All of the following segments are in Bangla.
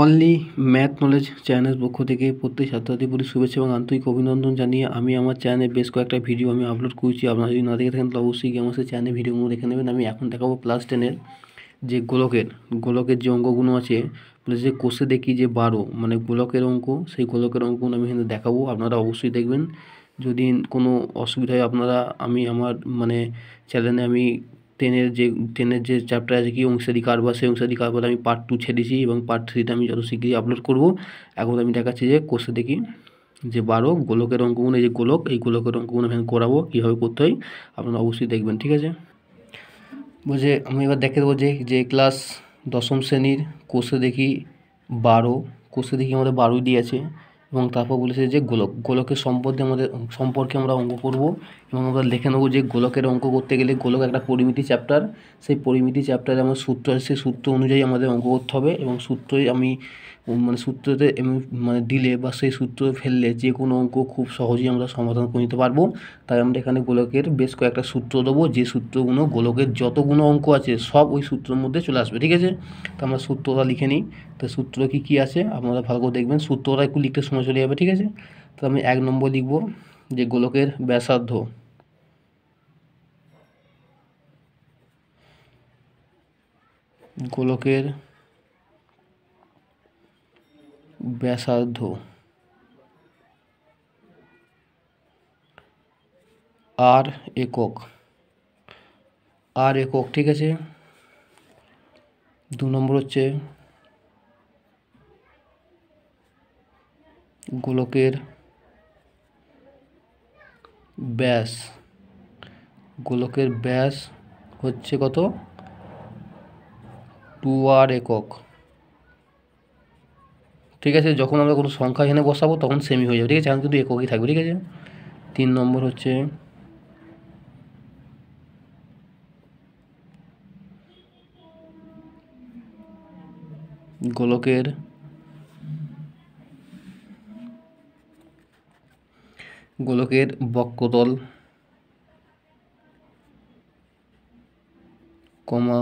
অনলি ম্যাথ নলেজ চ্যানেলের পক্ষ থেকে প্রত্যেক ছাত্রছাত্রী প্রতি শুভেচ্ছা এবং আন্তরিক অভিনন্দন জানিয়ে আমি আমার চ্যানেলে বেশ কয়েকটা ভিডিও আমি আপলোড করছি আপনারা যদি না দেখে থাকেন তো অবশ্যই গিয়ে আমার চ্যানেলে ভিডিওগুলো দেখে নেবেন আমি এখন দেখাবো প্লাস টেনের যে গোলকের গোলকের যে অঙ্কগুলো আছে প্লাস মানে যে কোষে দেখি যে বারো মানে গোলকের অঙ্ক সেই গোলকের অঙ্কগুলো আমি এখানে দেখাবো আপনারা অবশ্যই দেখবেন যদি কোনো অসুবিধা হয় আপনারা আমি আমার মানে চ্যানেলে আমি টেনের যে টেনের যে চ্যাপ্টার আছে কি অংশাধিকার বা সেই অংশাধিকার বলে আমি পার্ট টু ছেড়েছি এবং পার্ট থ্রিতে আমি যত শীঘ্রই আপলোড করব এখন আমি দেখাচ্ছি যে কোর্সে দেখি যে বারো গোলকের অঙ্কগুলো এই যে গোলক এই গোলকের অঙ্কগুণ আমি করাবো কীভাবে করতে হয় আপনারা অবশ্যই দেখবেন ঠিক আছে বলছে আমি এবার দেখে দেবো যে যে ক্লাস দশম শ্রেণীর কোর্সে দেখি বারো কোর্সে দেখি আমাদের বারোই দিয়েছে এবং তারপর বলেছে যে গোলক গোলকের সম্পর্কে আমাদের সম্পর্কে আমরা অঙ্ক করব এবং আমরা লিখে নেবো যে গোলকের অঙ্ক করতে গেলে গোলক একটা পরিমিতি চ্যাপ্টার সেই পরিমিতি চ্যাপ্টারে আমার সূত্র সেই সূত্র অনুযায়ী আমাদের অঙ্ক করতে হবে এবং সূত্রই আমি মানে সূত্রতে মানে দিলে বা সেই সূত্র ফেললে যে কোনো অঙ্ক খুব সহজেই আমরা সমাধান করে নিতে পারবো তাই আমরা এখানে গোলকের বেশ কয়েকটা সূত্র দেবো যে সূত্রগুলো গোলকের যতগুলো অঙ্ক আছে সব ওই সূত্রের মধ্যে চলে আসবে ঠিক আছে তো আমরা সূত্রটা লিখে নিই তো সূত্র কি কি আছে আপনারা ভালো করে দেখবেন সূত্রটা একটু লিখতে সময় চলে যাবে ঠিক আছে তো আমি এক নম্বর লিখবো যে গোলকের ব্যাসার্ধ গোলকের ব্যাসার্ধ আর একক আর একক ঠিক আছে দু নম্বর হচ্ছে গোলকের ব্যাস গোলকের ব্যাস হচ্ছে কত টু আর একক ঠিক আছে যখন আমরা কোনো সংখ্যা এখানে বসাবো তখন সেমি হয়ে যাবে ঠিক আছে এখন কিন্তু এককই থাকবে ঠিক আছে তিন নম্বর হচ্ছে গোলকের গোলকের বক্রতল কমা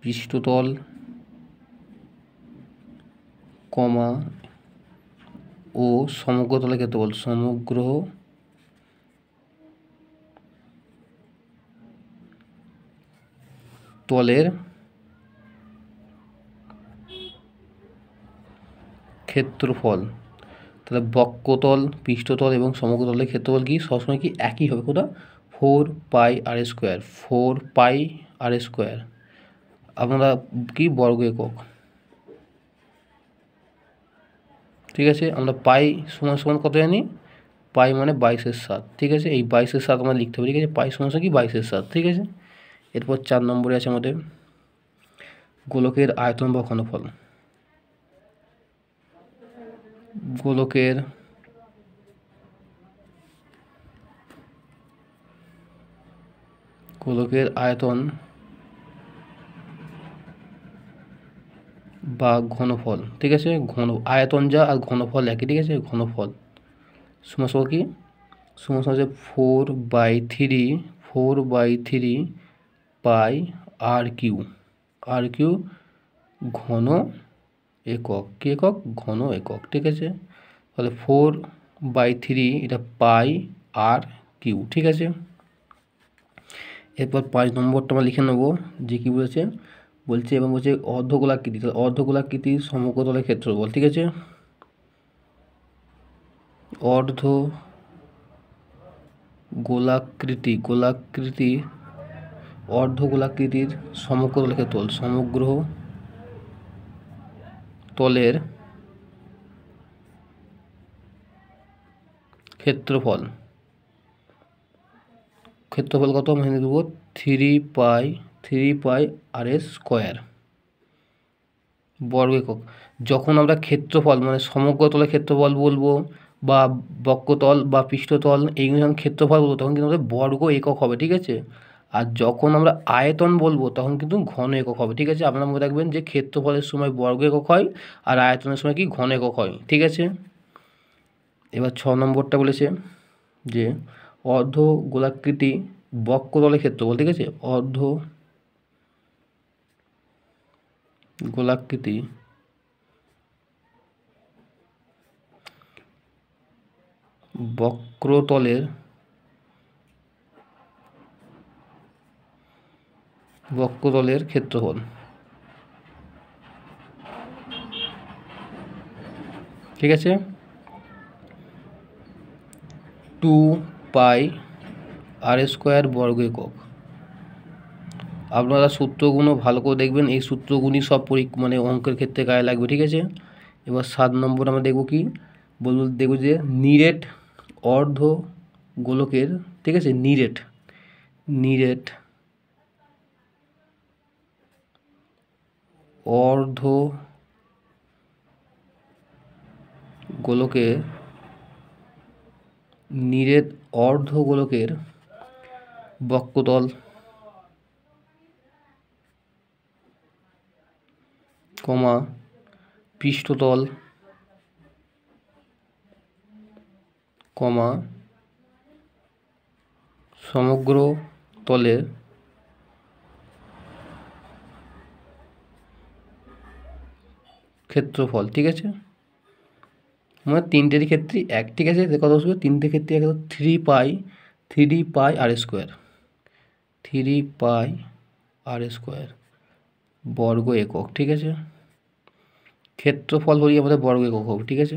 পৃষ্ঠতল কমা ও সমগ্র তলে বল সমগ্র তলের ক্ষেত্রফল তাহলে বক্রতল পৃষ্ঠতল এবং সমগ্রতলের ক্ষেত্রফল কি সবসময় কি একই হবে কোথা ফোর পাই আর স্কোয়ার ফোর পাই আর স্কোয়ার আপনারা কি বর্গ একক ঠিক আছে আমরা পাই সমান সমান কত জানি পাই মানে বাইশের সাত ঠিক আছে এই বাইশের সাত আমরা লিখতে পারি ঠিক আছে পাই সমস্যা কি বাইশের সাত ঠিক আছে এরপর চার নম্বরে আছে আমাদের গোলকের আয়তন বা ঘনফল গোলকের গোলকের আয়তন বা ঘনফল ঠিক আছে ঘন আয়তন যা আর ঘনফল একই ঠিক আছে ঘনফল সমস্যা কি সমস্যা হচ্ছে four by three four by three pi R cube R cube ঘন একক কী একক ঘন একক ঠিক আছে তাহলে ফোর বাই থ্রি এটা পাই আর কিউ ঠিক আছে এরপর পাঁচ নম্বরটা আমরা লিখে নেব যে কী বলেছে বলছে এবং বলছে অর্ধগোলাকৃতি তাহলে অর্ধগোলাকৃতি ক্ষেত্র ক্ষেত্রফল ঠিক আছে অর্ধ গোলাকৃতি গোলাকৃতি অর্ধগোলাকৃতির সমগ্র ক্ষেত্রফল সমগ্র তলের ক্ষেত্রফল ক্ষেত্রফল কত মানে দেবো three pi three pi R S square বর্গ একক যখন আমরা ক্ষেত্রফল মানে সমগ্রতলের ক্ষেত্রফল বলবো বা বক্রতল বা পৃষ্ঠতল এইগুলো যখন ক্ষেত্রফল বলবো তখন কিন্তু আমাদের বর্গ একক হবে ঠিক আছে আর যখন আমরা আয়তন বলবো তখন কিন্তু ঘন একক হবে ঠিক আছে আপনারা মনে রাখবেন যে ক্ষেত্রফলের সময় বর্গ একক হয় আর আয়তনের সময় কি ঘন একক হয় ঠিক আছে এবার ছ নম্বরটা বলেছে যে অর্ধ গোলাকৃতি বক্রতলের ক্ষেত্রফল ঠিক আছে অর্ধ গোলাকৃতি বক্রতলের বক্রতলের ক্ষেত্রফল ঠিক আছে টু পাই আর স্কোয়ার বর্গ একক আপনারা সূত্রগুলো ভালো করে দেখবেন এই সূত্রগুলি সব পরি মানে অঙ্কের ক্ষেত্রে গায়ে লাগবে ঠিক আছে এবার সাত নম্বর আমরা দেখব কি বলব দেখব যে নিরেট অর্ধ গোলকের ঠিক আছে নিরেট নিরেট অর্ধ গোলকের নিরেট অর্ধ গোলকের বক্রতল কমা পৃষ্ঠতল কমা সমগ্র তলের ক্ষেত্রফল ঠিক আছে মানে তিনটের ক্ষেত্রে এক ঠিক আছে কত আসবে তিনটে ক্ষেত্রে এক থ্রি পাই থ্রি পাই আর স্কোয়ার থ্রি পাই আর স্কোয়ার বর্গ একক ঠিক আছে ক্ষেত্রফল বলি আমাদের বর্গ একক হোক ঠিক আছে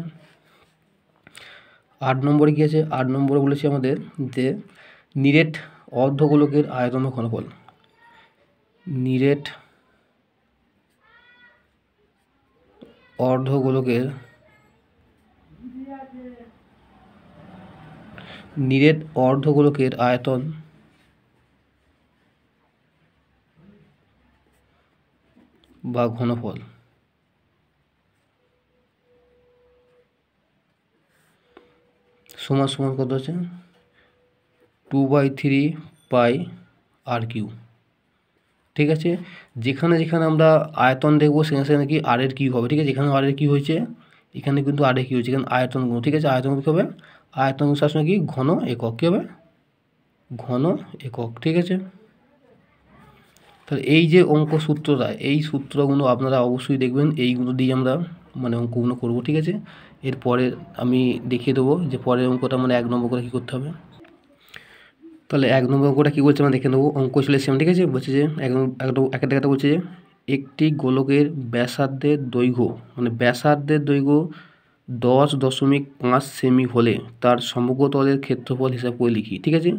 আট নম্বরে কী আছে আট নম্বরে বলেছি আমাদের যে নিরেট অর্ধগোলকের আয়তন ঘনফল নিরেট অর্ধগোলকের নিরেট অর্ধগোলকের আয়তন বা ঘনফল সমান সমান কত আছে two by three pi R cube ঠিক আছে যেখানে যেখানে আমরা আয়তন দেখবো সেখানে সেখানে কি আর এর কিউ হবে ঠিক আছে এখানে আর এর কি হয়েছে এখানে কিন্তু আর এর কিউ হয়েছে এখানে আয়তন গুণ ঠিক আছে আয়তন কী হবে আয়তন সবসময় কি ঘন একক কী হবে ঘন একক ঠিক আছে তাহলে এই যে অঙ্ক সূত্রটা এই সূত্রগুলো আপনারা অবশ্যই দেখবেন এইগুলো দিয়ে আমরা মানে অঙ্কগুলো করব ঠিক আছে এরপরে আমি দেখিয়ে দেবো যে পরের অঙ্কটা মানে এক নম্বর করে কী করতে হবে তাহলে এক নম্বর অঙ্কটা কী বলছে আমরা দেখে নেবো অঙ্ক ছিল সেম ঠিক আছে বলছে যে এক একটা বলছে যে একটি গোলকের ব্যাসার্ধের দৈর্ঘ্য মানে ব্যাসার্ধের দৈর্ঘ্য দশ দশমিক পাঁচ সেমি হলে তার সমগ্রতলের ক্ষেত্রফল হিসাব করে লিখি ঠিক আছে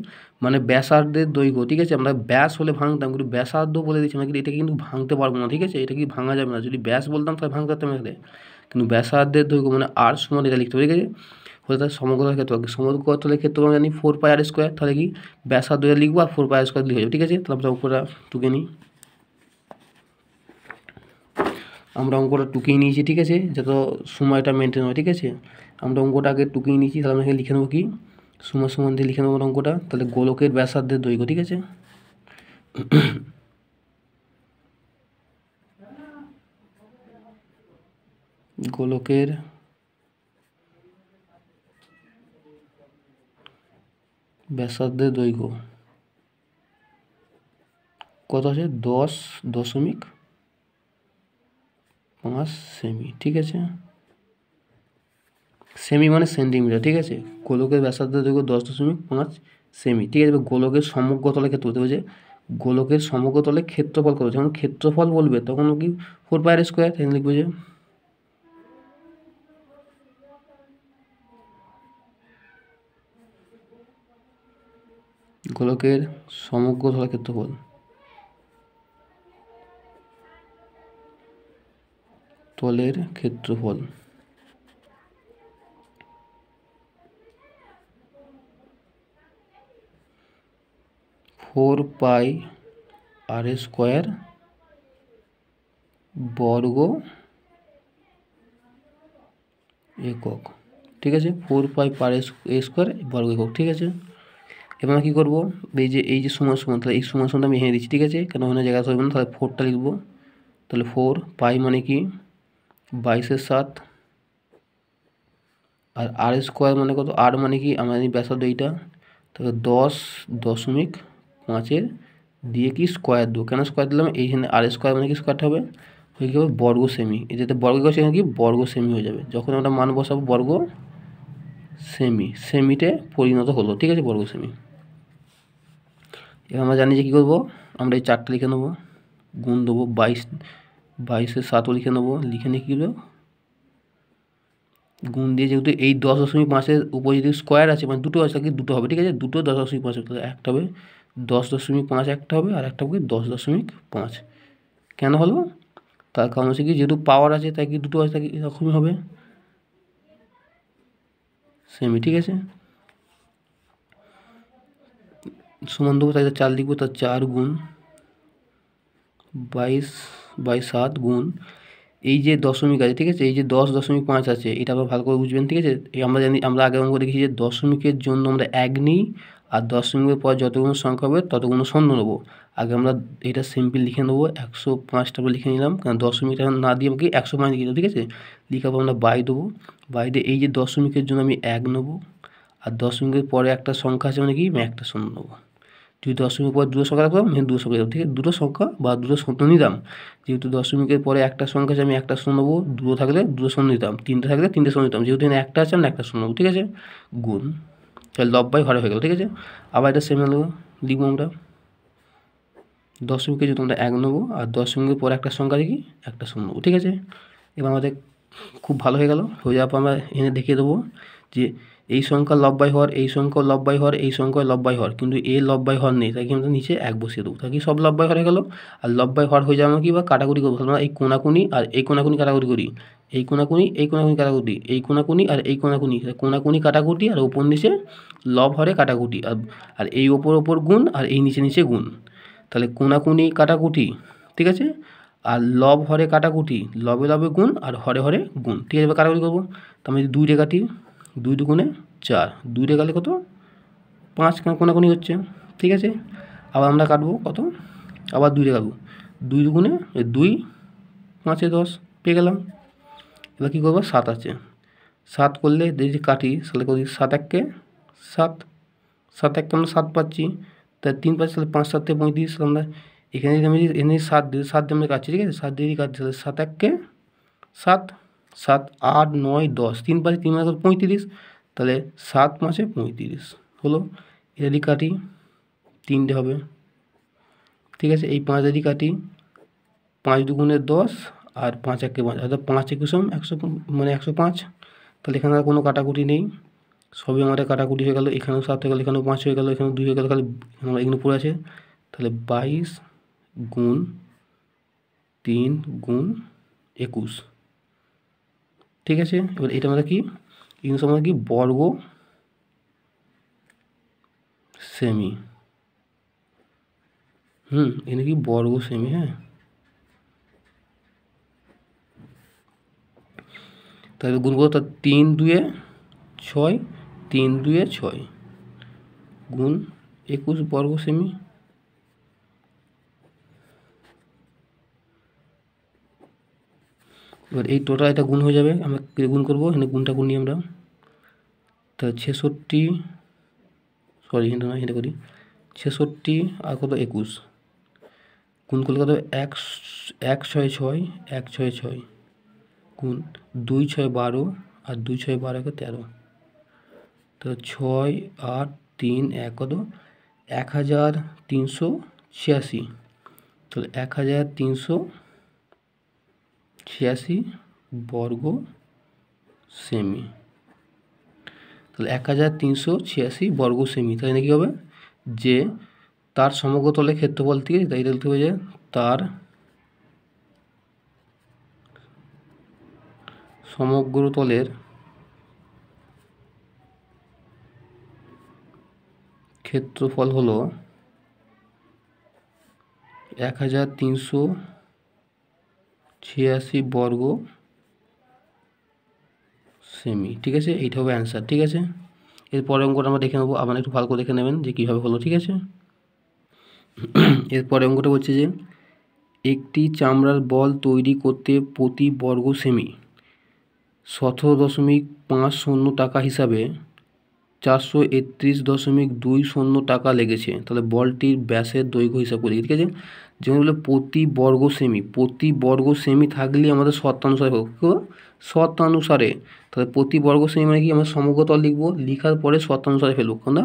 মানে ব্যাসার্ধের দৈর্ঘ্য ঠিক আছে আমরা ব্যাস হলে ভাঙতাম কিন্তু ব্যাসার্ধ বলে দিচ্ছি আমরা কিন্তু এটা কিন্তু ভাঙতে পারবো না ঠিক আছে এটা কি ভাঙা যাবে না যদি ব্যাস বলতাম তাহলে ভাঙতাম এখানে কিন্তু ব্যাসার্ধের দৈর্ঘ্য মানে আর সমান এটা লিখতে হবে ঠিক আছে হলে তার সমগ্রতলের ক্ষেত্রফল সমগ্রতলের ক্ষেত্রফল জানি ফোর পাই আর স্কোয়ার তাহলে কি ব্যাসার্ধ লিখবো আর ফোর পাই আর স্কোয়ার লিখে যাবে ঠিক আছে তাহলে আমরা উপরে টুকে নিই আমরা অঙ্কটা টুকিয়ে নিয়েছি ঠিক আছে যত সময়টা মেনটেন হয় ঠিক আছে আমরা অঙ্কটা আগে টুকিয়ে নিয়েছি তাহলে আমরা লিখে নেবো কি সময় সময় দিয়ে লিখে নেবো অঙ্কটা তাহলে গোলকের ব্যাসার্ধের দৈর্ঘ্য ঠিক আছে গোলকের ব্যাসার্ধের দৈর্ঘ্য কত আছে দশ দশমিক পাঁচ সেমি ঠিক আছে সেমি মানে সেন্টিমিটার ঠিক আছে গোলকের ব্যাসার্ধ দৈর্ঘ্য দশ দশমিক পাঁচ সেমি ঠিক আছে গোলকের সমগ্র তলের ক্ষেত্র হতে যে গোলকের সমগ্র তলের ক্ষেত্রফল কত যখন ক্ষেত্রফল বলবে তখন কি ফোর পায়ের স্কোয়ার তাই লিখবে যে গোলকের সমগ্র তলের ক্ষেত্রফল বলের ক্ষেত্রফল 4π r² বর্গ একক ঠিক আছে 4π r² বর্গ একক ঠিক আছে এবারে কি করব এই যে এই যে সমাস সমতুল্য এই সমাস সমতুল্য আমি এখানে দিছি ঠিক আছে কারণ অন্য জায়গা চাইব তাহলে 4টা লিখব তাহলে 4π মানে কি বাইশের সাত আর আর স্কোয়ার মানে কত আর মানে কি আমাদের ব্যাসার্ধ এইটা তাহলে দশ দশমিক পাঁচের দিয়ে কি স্কোয়ার দেবো কেন স্কোয়ার দিলাম এইখানে আর স্কোয়ার মানে কি স্কোয়ার হবে হয়ে গেল বর্গ সেমি এটাতে বর্গ গেছে সেখানে কি বর্গ সেমি হয়ে যাবে যখন আমরা মান বসাবো বর্গ সেমি সেমিতে পরিণত হলো ঠিক আছে বর্গ সেমি এবার আমরা জানি যে কী করবো আমরা এই চারটে লিখে নেবো গুণ দেবো বাইশ বাইশের সাতও লিখে নেবো লিখে নিয়ে কী গুণ দিয়ে যেহেতু এই দশ দশমিক পাঁচের উপরে যদি স্কোয়ার আছে মানে দুটো আছে কি দুটো হবে ঠিক আছে দুটো দশ দশমিক পাঁচ একটা হবে দশ দশমিক পাঁচ একটা হবে আর একটা হবে দশ দশমিক পাঁচ কেন হলো তার কারণ হচ্ছে কি যেহেতু পাওয়ার আছে তাই কি দুটো আছে তাকে এরকমই হবে সেমি ঠিক আছে সমান দেবো তাই চার লিখবো তার চার গুণ বাইশ বাই সাত গুণ এই যে দশমিক আছে ঠিক আছে এই যে দশ দশমিক পাঁচ আছে এটা আপনার ভালো করে বুঝবেন ঠিক আছে আমরা জানি আমরা আগে অঙ্ক দেখেছি যে দশমিকের জন্য আমরা এক নিই আর দশমিকের পর যতগুলো সংখ্যা হবে ততগুলো শূন্য নেবো আগে আমরা এটা সিম্পল লিখে নেবো একশো পাঁচটা লিখে নিলাম কারণ দশমিকটা না দিয়ে আমাকে একশো পাঁচ লিখে ঠিক আছে লিখার পর আমরা বাই দেবো বাই দিয়ে এই যে দশমিকের জন্য আমি এক নেবো আর দশমিকের পরে একটা সংখ্যা আছে মানে কি আমি একটা শূন্য নেবো যদি দশমিক পর দুটো সংখ্যা রাখতাম দুটো সংখ্যা দিতাম ঠিক আছে দুটো সংখ্যা বা দুটো শূন্য নিতাম যেহেতু দশমিকের পরে একটা সংখ্যা আছে আমি একটা শূন্য নেবো দুটো থাকলে দুটো শূন্য নিতাম তিনটে থাকলে তিনটে শূন্য নিতাম যেহেতু এখানে একটা আছে আমি একটা শূন্য নেবো ঠিক আছে গুণ তাহলে লব বাই হরে হয়ে গেল ঠিক আছে আবার এটা সেম নেবো লিখবো আমরা দশমিকের যেহেতু আমরা এক নেবো আর দশমিকের পরে একটা সংখ্যা দেখি একটা শূন্য নেবো ঠিক আছে এবার আমাদের খুব ভালো হয়ে গেল হয়ে যাওয়ার পর আমরা এনে দেখিয়ে দেবো যে এই সংখ্যা লব্বাই হর এই সংখ্যা লব্বাই হর এই সংখ্যা লব্বাই হর কিন্তু এ লব্বাই হর নেই তাকে আমরা নিচে এক বসিয়ে দেবো তাকে সব লব্বাই হরে গেল আর লব্বাই হর হয়ে যাবে মানে কি বা কাটাকুটি করবো আমরা এই কোনাকুনি আর এই কোনাকুনি কাটাকুটি করি এই কোনাকুনি এই কোনাকুনি কাটাকুটি এই কোনাকুনি আর এই কোনাকুনি কোনাকুনি কাটাকুটি আর ওপর নিচে লব হরে কাটাকুটি আর আর এই ওপর ওপর গুণ আর এই নিচে নিচে গুণ তাহলে কোনাকুনি কাটাকুটি ঠিক আছে আর লব হরে কাটাকুটি লবে লবে গুণ আর হরে হরে গুণ ঠিক আছে এবার কাটাকুটি করবো তো আমি দুই রেখাটি দুই দুগুণে চার দুইটা গেলে কত পাঁচ কোনাকুনি হচ্ছে ঠিক আছে আবার আমরা কাটবো কত আবার দুইটা কাটবো দুই দুগুণে দুই পাঁচে দশ পেয়ে গেলাম এবার কী করবো সাত আছে সাত করলে যদি কাটি তাহলে করি সাত এককে সাত সাত এককে আমরা সাত পাচ্ছি তাই তিন পাঁচ তাহলে পাঁচ সাতে পঁয়ত্রিশ আমরা এখানে যদি আমি এখানে সাত দিই সাত দিয়ে আমরা কাটছি ঠিক আছে সাত দিয়ে কাটছি তাহলে সাত এককে সাত সাত আট নয় দশ তিন পাঁচে তিন হাজার পঁয়ত্রিশ তাহলে সাত পাঁচে পঁয়ত্রিশ হলো এদি কাটি তিনটে হবে ঠিক আছে এই পাঁচ এদি কাটি পাঁচ দুগুণে দশ আর পাঁচ একে পাঁচ অর্থাৎ পাঁচ একুশম একশো মানে একশো পাঁচ তাহলে এখানে আর কোনো কাটাকুটি নেই সবই আমাদের কাটাকুটি হয়ে গেল এখানেও সাত হয়ে গেল এখানেও পাঁচ হয়ে গেল এখানেও দুই হয়ে গেল তাহলে এগুলো পড়ে আছে তাহলে বাইশ গুণ তিন গুণ একুশ ठीक है यहाँ कि इंग्लिश मैं कि वर्ग सेमी हम्म इन्हें कि वर्ग सेमी हाँ तब गुण कर तीन दुए छय तीन दुए छय गुण एकुश वर्ग सेमी এবার এই টোটাল এটা গুণ হয়ে যাবে আমরা গুণ করবো এখানে গুণটা গুণ নিই আমরা তা ছেষট্টি সরি হিন্দু নয় হিন্দু করি ছেষট্টি আর কত একুশ গুণ করলে কত এক এক ছয় ছয় এক ছয় ছয় গুণ দুই ছয় বারো আর দুই ছয় বারো একে তেরো তো ছয় আট তিন এক কত এক হাজার তিনশো ছিয়াশি তাহলে এক হাজার তিনশো ছিয়াশি বর্গ সেমি তাহলে এক হাজার তিনশো ছিয়াশি বর্গ সেমি তাহলে কী হবে যে তার সমগ্র ক্ষেত্রফল থেকে তাই লিখতে হবে যে তার সমগ্রতলের ক্ষেত্রফল হলো এক হাজার তিনশো ছিয়াশি বর্গ সেমি ঠিক আছে এইটা হবে অ্যান্সার ঠিক আছে এরপরে অঙ্কটা আমরা দেখে নেবো আপনারা একটু ভালো করে দেখে নেবেন যে কীভাবে হলো ঠিক আছে এরপরে অঙ্কটা বলছে যে একটি চামড়ার বল তৈরি করতে প্রতি বর্গ সেমি সতেরো দশমিক পাঁচ শূন্য টাকা হিসাবে চারশো একত্রিশ দশমিক দুই শূন্য টাকা লেগেছে তাহলে বলটির ব্যাসের দৈর্ঘ্য হিসাব করি ঠিক আছে যেগুলো প্রতি বর্গ সেমি প্রতি বর্গ সেমি থাকলে আমাদের শতাংশ হয় শর্তানুসারে তাহলে প্রতি বর্গ শ্রেণী মানে কি আমরা সমগ্রতল লিখবো লিখার পরে শর্তানুসারে ফেলবো না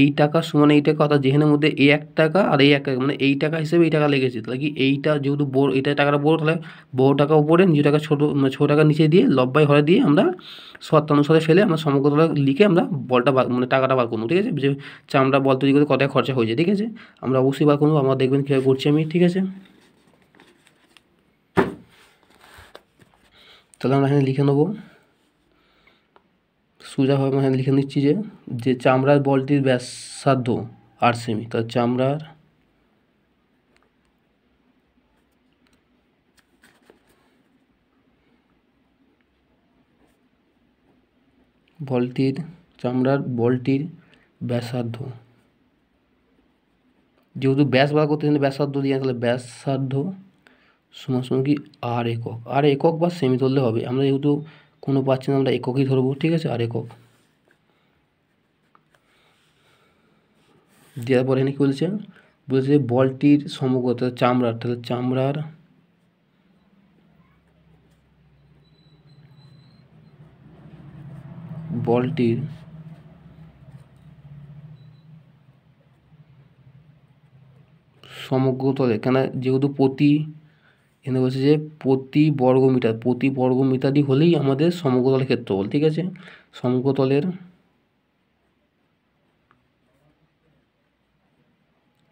এই টাকা সমান এই টাকা অর্থাৎ যেখানের মধ্যে এই এক টাকা আর এই এক টাকা মানে এই টাকা হিসেবে এই টাকা লেগেছে তাহলে কি এইটা যেহেতু বড় এইটা টাকাটা বড় তাহলে বড় টাকা উপরে নিজের টাকা ছোটো মানে ছোটো টাকা নিচে দিয়ে লব্বাই হরে দিয়ে আমরা শর্তানুসারে ফেলে আমরা সমগ্রতলা লিখে আমরা বলটা বার মানে টাকাটা বার করবো ঠিক আছে যে চামড়া বল তৈরি করতে কটায় খরচা হয়েছে ঠিক আছে আমরা অবশ্যই বার করবো আমরা দেখবেন কীভাবে করছি আমি ঠিক আছে चलो लिखे नब सोजा भाव लिखे निचि जे चामार बलटर व्यसार्ध आठ सेमी तो चामार बलटर चामार बलटर व्यसार्ध जेहतु तो व्यस बार करते व्यसार्ध दिए मतलब व्यसार्ध সমান সমান কি আর একক আর একক বা সেমি ধরলে হবে আমরা যেহেতু কোনো পাচ্ছি না আমরা এককই ধরবো ঠিক আছে আর একক দেওয়ার পরে এখানে কী বলছে বলছে বলটির সমগ্র সমগ্রতা চামড়ার তাহলে চামড়ার বলটির সমগ্র তলে কেন যেহেতু প্রতি এখানে বলছে যে প্রতি বর্গ মিটার প্রতি বর্গ মিটারই হলেই আমাদের ক্ষেত্র ক্ষেত্রফল ঠিক আছে সমগ্রতলের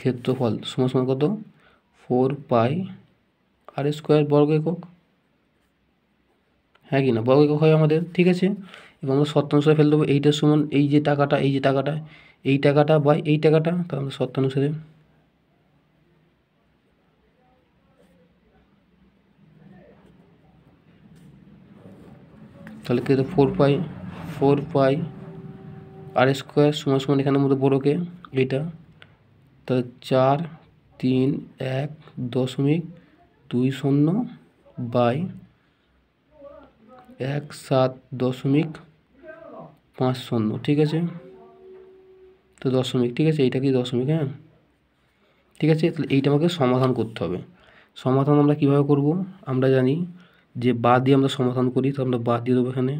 ক্ষেত্রফল সময় সময় কত ফোর পাই আর স্কোয়ার বর্গ একক হ্যাঁ কি না বর্গ একক হয় আমাদের ঠিক আছে এবং আমরা সত্যানুসারে ফেলে দেবো এইটার সমান এই যে টাকাটা এই যে টাকাটা এই টাকাটা বা এই টাকাটা তাহলে সত্যানুসারে তাহলে কী হতো ফোর পাই ফোর পাই আর স্কোয়ার সময় সময় এখানের মধ্যে বড়োকে এটা তাহলে চার তিন এক দশমিক দুই শূন্য বাই এক সাত দশমিক পাঁচ শূন্য ঠিক আছে তো দশমিক ঠিক আছে এইটা কি দশমিক হ্যাঁ ঠিক আছে তাহলে এইটা আমাকে সমাধান করতে হবে সমাধান আমরা কিভাবে করব আমরা জানি যে বা দিয়ে আমরা সমাধান করি তো আমরা বা দিয়ে দেবো এখানে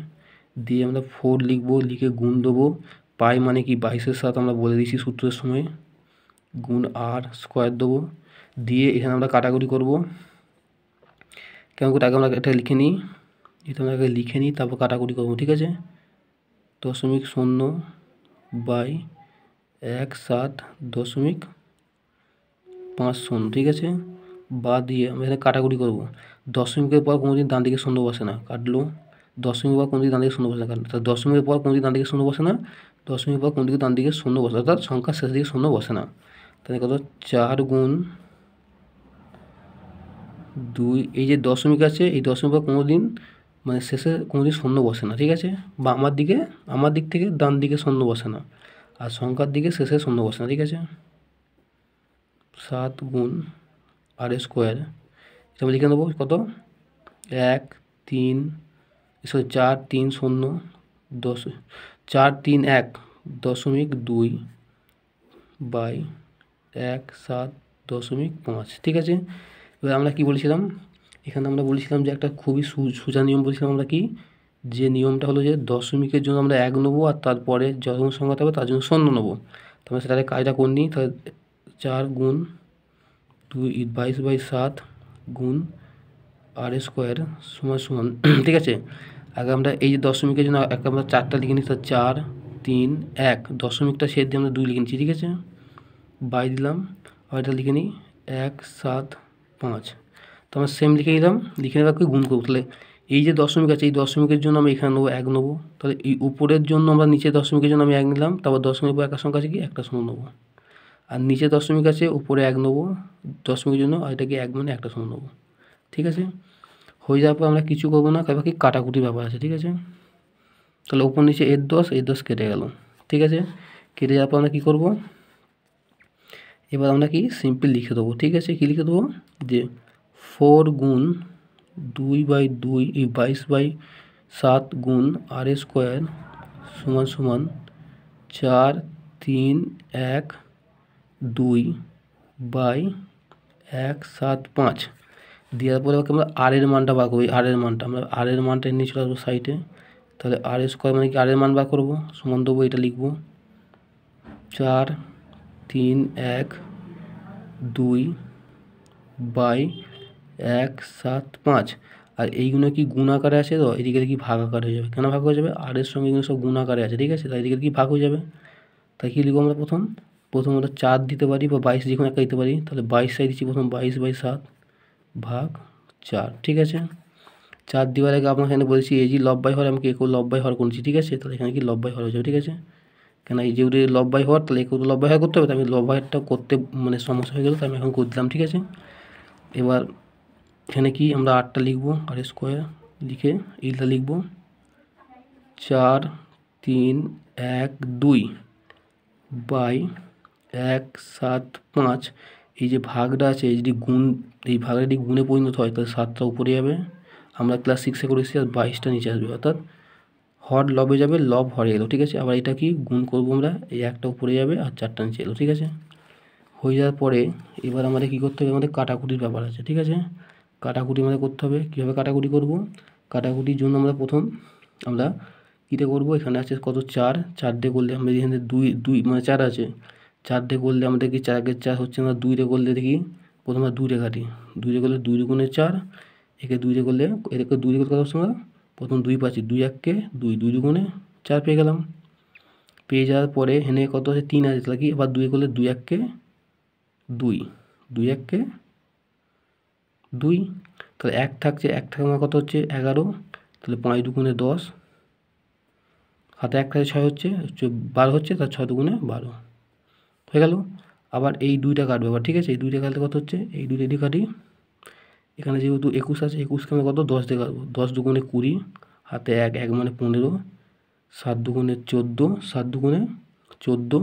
দিয়ে আমরা ফোর লিখবো লিখে গুণ দেবো পাই মানে কি বাইশের সাথে আমরা বলে দিয়েছি সূত্রের সময় গুণ আর স্কোয়ার দেবো দিয়ে এখানে আমরা কাটাকুটি করব কেমন করে আগে আমরা এটা লিখে নিই এটা আমরা আগে লিখে নিই তারপর কাটাকুটি করবো ঠিক আছে দশমিক শূন্য বাই এক সাত দশমিক পাঁচ শূন্য ঠিক আছে বা দিয়ে আমরা এখানে কাটাকুটি করবো দশমিকের পর কোনো দিন ডান দিকে শূন্য বসে না কাটলো দশমিকের পর কোনো দিন ডান দিকে শূন্য বসে না কাটলো দশমিকের পর কোনো দিন ডান দিকে শূন্য বসে না দশমিকের পর কোনো দিকে ডান দিকে শূন্য বসে অর্থাৎ সংখ্যার শেষ দিকে শূন্য বসে না তাহলে কত চার গুণ দুই এই যে দশমিক আছে এই দশমিক পর কোনো দিন মানে শেষে কোনো দিন শূন্য বসে না ঠিক আছে বা আমার দিকে আমার দিক থেকে ডান দিকে শূন্য বসে না আর সংখ্যার দিকে শেষে শূন্য বসে না ঠিক আছে সাত গুণ আর স্কোয়ার হিসাবে লিখে নেবো কত এক তিন সরি চার তিন শূন্য দশ চার তিন এক দশমিক দুই বাই এক সাত দশমিক পাঁচ ঠিক আছে এবার আমরা কি বলেছিলাম এখানে আমরা বলেছিলাম যে একটা খুবই সোজা নিয়ম বলেছিলাম আমরা কি যে নিয়মটা হলো যে দশমিকের জন্য আমরা এক নেবো আর তারপরে যখন সংখ্যা হবে তার জন্য শূন্য নেবো তাহলে সেটা কাজটা করে নিই তাহলে চার গুণ দুই বাইশ বাই সাত গুণ আর স্কোয়ার সমান সমান ঠিক আছে আগে আমরা এই যে দশমিকের জন্য এক আমরা চারটা লিখে নিচ্ছি চার তিন এক দশমিকটা সেট দিয়ে আমরা দুই লিখে নিচ্ছি ঠিক আছে বাই দিলাম আর এটা লিখে নিই এক সাত পাঁচ তো আমরা সেম লিখে নিলাম লিখে নিলাম গুণ করবো তাহলে এই যে দশমিক আছে এই দশমিকের জন্য আমি এখানে নেবো এক নেবো তাহলে এই উপরের জন্য আমরা নিচে দশমিকের জন্য আমি এক নিলাম তারপর দশমিক একার সংখ্যা আছে কি একটা শূন্য নেবো আর নিচে দশমিক আছে উপরে এক নেবো দশমিকের জন্য আর এটাকে এক মানে একটা সময় নেবো ঠিক আছে হয়ে যাওয়ার পর আমরা কিছু করবো না কারণ কি কাটাকুটি ব্যাপার আছে ঠিক আছে তাহলে উপর নিচে এর দশ এর দশ কেটে গেল ঠিক আছে কেটে যাওয়ার পর আমরা কী করবো এবার আমরা কি সিম্পল লিখে দেবো ঠিক আছে কী লিখে দেবো যে ফোর গুণ দুই বাই দুই এই বাইশ বাই সাত গুণ আর স্কোয়ার সমান সমান চার তিন এক দুই বাই এক সাত পাঁচ দেওয়ার পরে ওকে আমরা আরের মানটা বা করি আরের মানটা আমরা আরের মানটা নিয়ে চলে আসবো সাইডে তাহলে আর স্কোয়ার মানে কি আরের মান বার করবো সমান দেবো এটা লিখবো চার তিন এক দুই বাই এক সাত পাঁচ আর এইগুলো কি গুণ আকারে আছে তো এদিকে কি ভাগ আকারে হয়ে যাবে কেন ভাগ হয়ে যাবে আরের সঙ্গে এগুলো সব গুণ আকারে আছে ঠিক আছে তাই এদিকে কি ভাগ হয়ে যাবে তাই কী লিখবো আমরা প্রথম প্রথমে আমরা চার দিতে পারি বা বাইশ যে কোনো একটা দিতে পারি তাহলে বাইশ সাই দিচ্ছি প্রথম বাইশ বাই সাত ভাগ চার ঠিক আছে চার দেওয়ার আগে আপনার এখানে বলছি এ যে লব বাই হর আমাকে একো লব বাই হর করছি ঠিক আছে তাহলে এখানে কি লব বাই হর হয়ে যাবে ঠিক আছে কেন এই যে লব বাই হওয়ার তাহলে একটু লব বাই হর করতে হবে আমি লব বাইহারটা করতে মানে সমস্যা হয়ে গেল তাই আমি এখন করে দিলাম ঠিক আছে এবার এখানে কি আমরা আটটা লিখবো আর স্কোয়ার লিখে ইলটা লিখবো চার তিন এক দুই বাই এক সাত পাঁচ এই যে ভাগটা আছে এই যদি গুণ এই ভাগটা যদি গুণে পরিণত হয় তাহলে সাতটা উপরে যাবে আমরা ক্লাস সিক্সে করেছি আর বাইশটা নিচে আসবে অর্থাৎ হর লবে যাবে লব হরে এলো ঠিক আছে আবার এটা কি গুণ করবো আমরা এই একটা উপরে যাবে আর চারটা নিচে এলো ঠিক আছে হয়ে যাওয়ার পরে এবার আমাদের কী করতে হবে আমাদের কাটাকুটির ব্যাপার আছে ঠিক আছে কাটাকুটি আমাদের করতে হবে কীভাবে কাটাকুটি করব কাটাকুটির জন্য আমরা প্রথম আমরা কীটা করব এখানে আছে কত চার চার দিয়ে করলে আমরা এখানে দুই দুই মানে চার আছে চারটে করলে আমাদের কি চারের চার হচ্ছে আমরা দুই দিয়ে করলে দেখি প্রথমে দুই রেখাটি দুই দিয়ে করলে দুই দুগুণে চার একে দুই করলে এদেরকে দুই দিয়ে কত হচ্ছে আমরা প্রথম দুই পাচ্ছি দুই এককে দুই দুই দুগুণে চার পেয়ে গেলাম পেয়ে যাওয়ার পরে এনে কত আছে তিন আছে তাহলে কি আবার দুই করলে দুই এককে দুই দুই এককে দুই তাহলে এক থাকছে এক থাকা আমার মানে কত হচ্ছে এগারো তাহলে পাঁচ দুগুণে দশ হাতে এক থাকে ছয় হচ্ছে বারো হচ্ছে তার ছয় দুগুণে বারো হয়ে গেল আবার এই দুইটা কাটবে আবার ঠিক আছে এই দুইটা কাটলে কত হচ্ছে এই দুইটা দিয়ে কাটি এখানে যেহেতু একুশ আছে একুশকে আমি কত দশ দিয়ে কাটবো দশ দুগুণে কুড়ি হাতে এক এক মানে পনেরো সাত দুগুণে চোদ্দো সাত দুগুণে চোদ্দো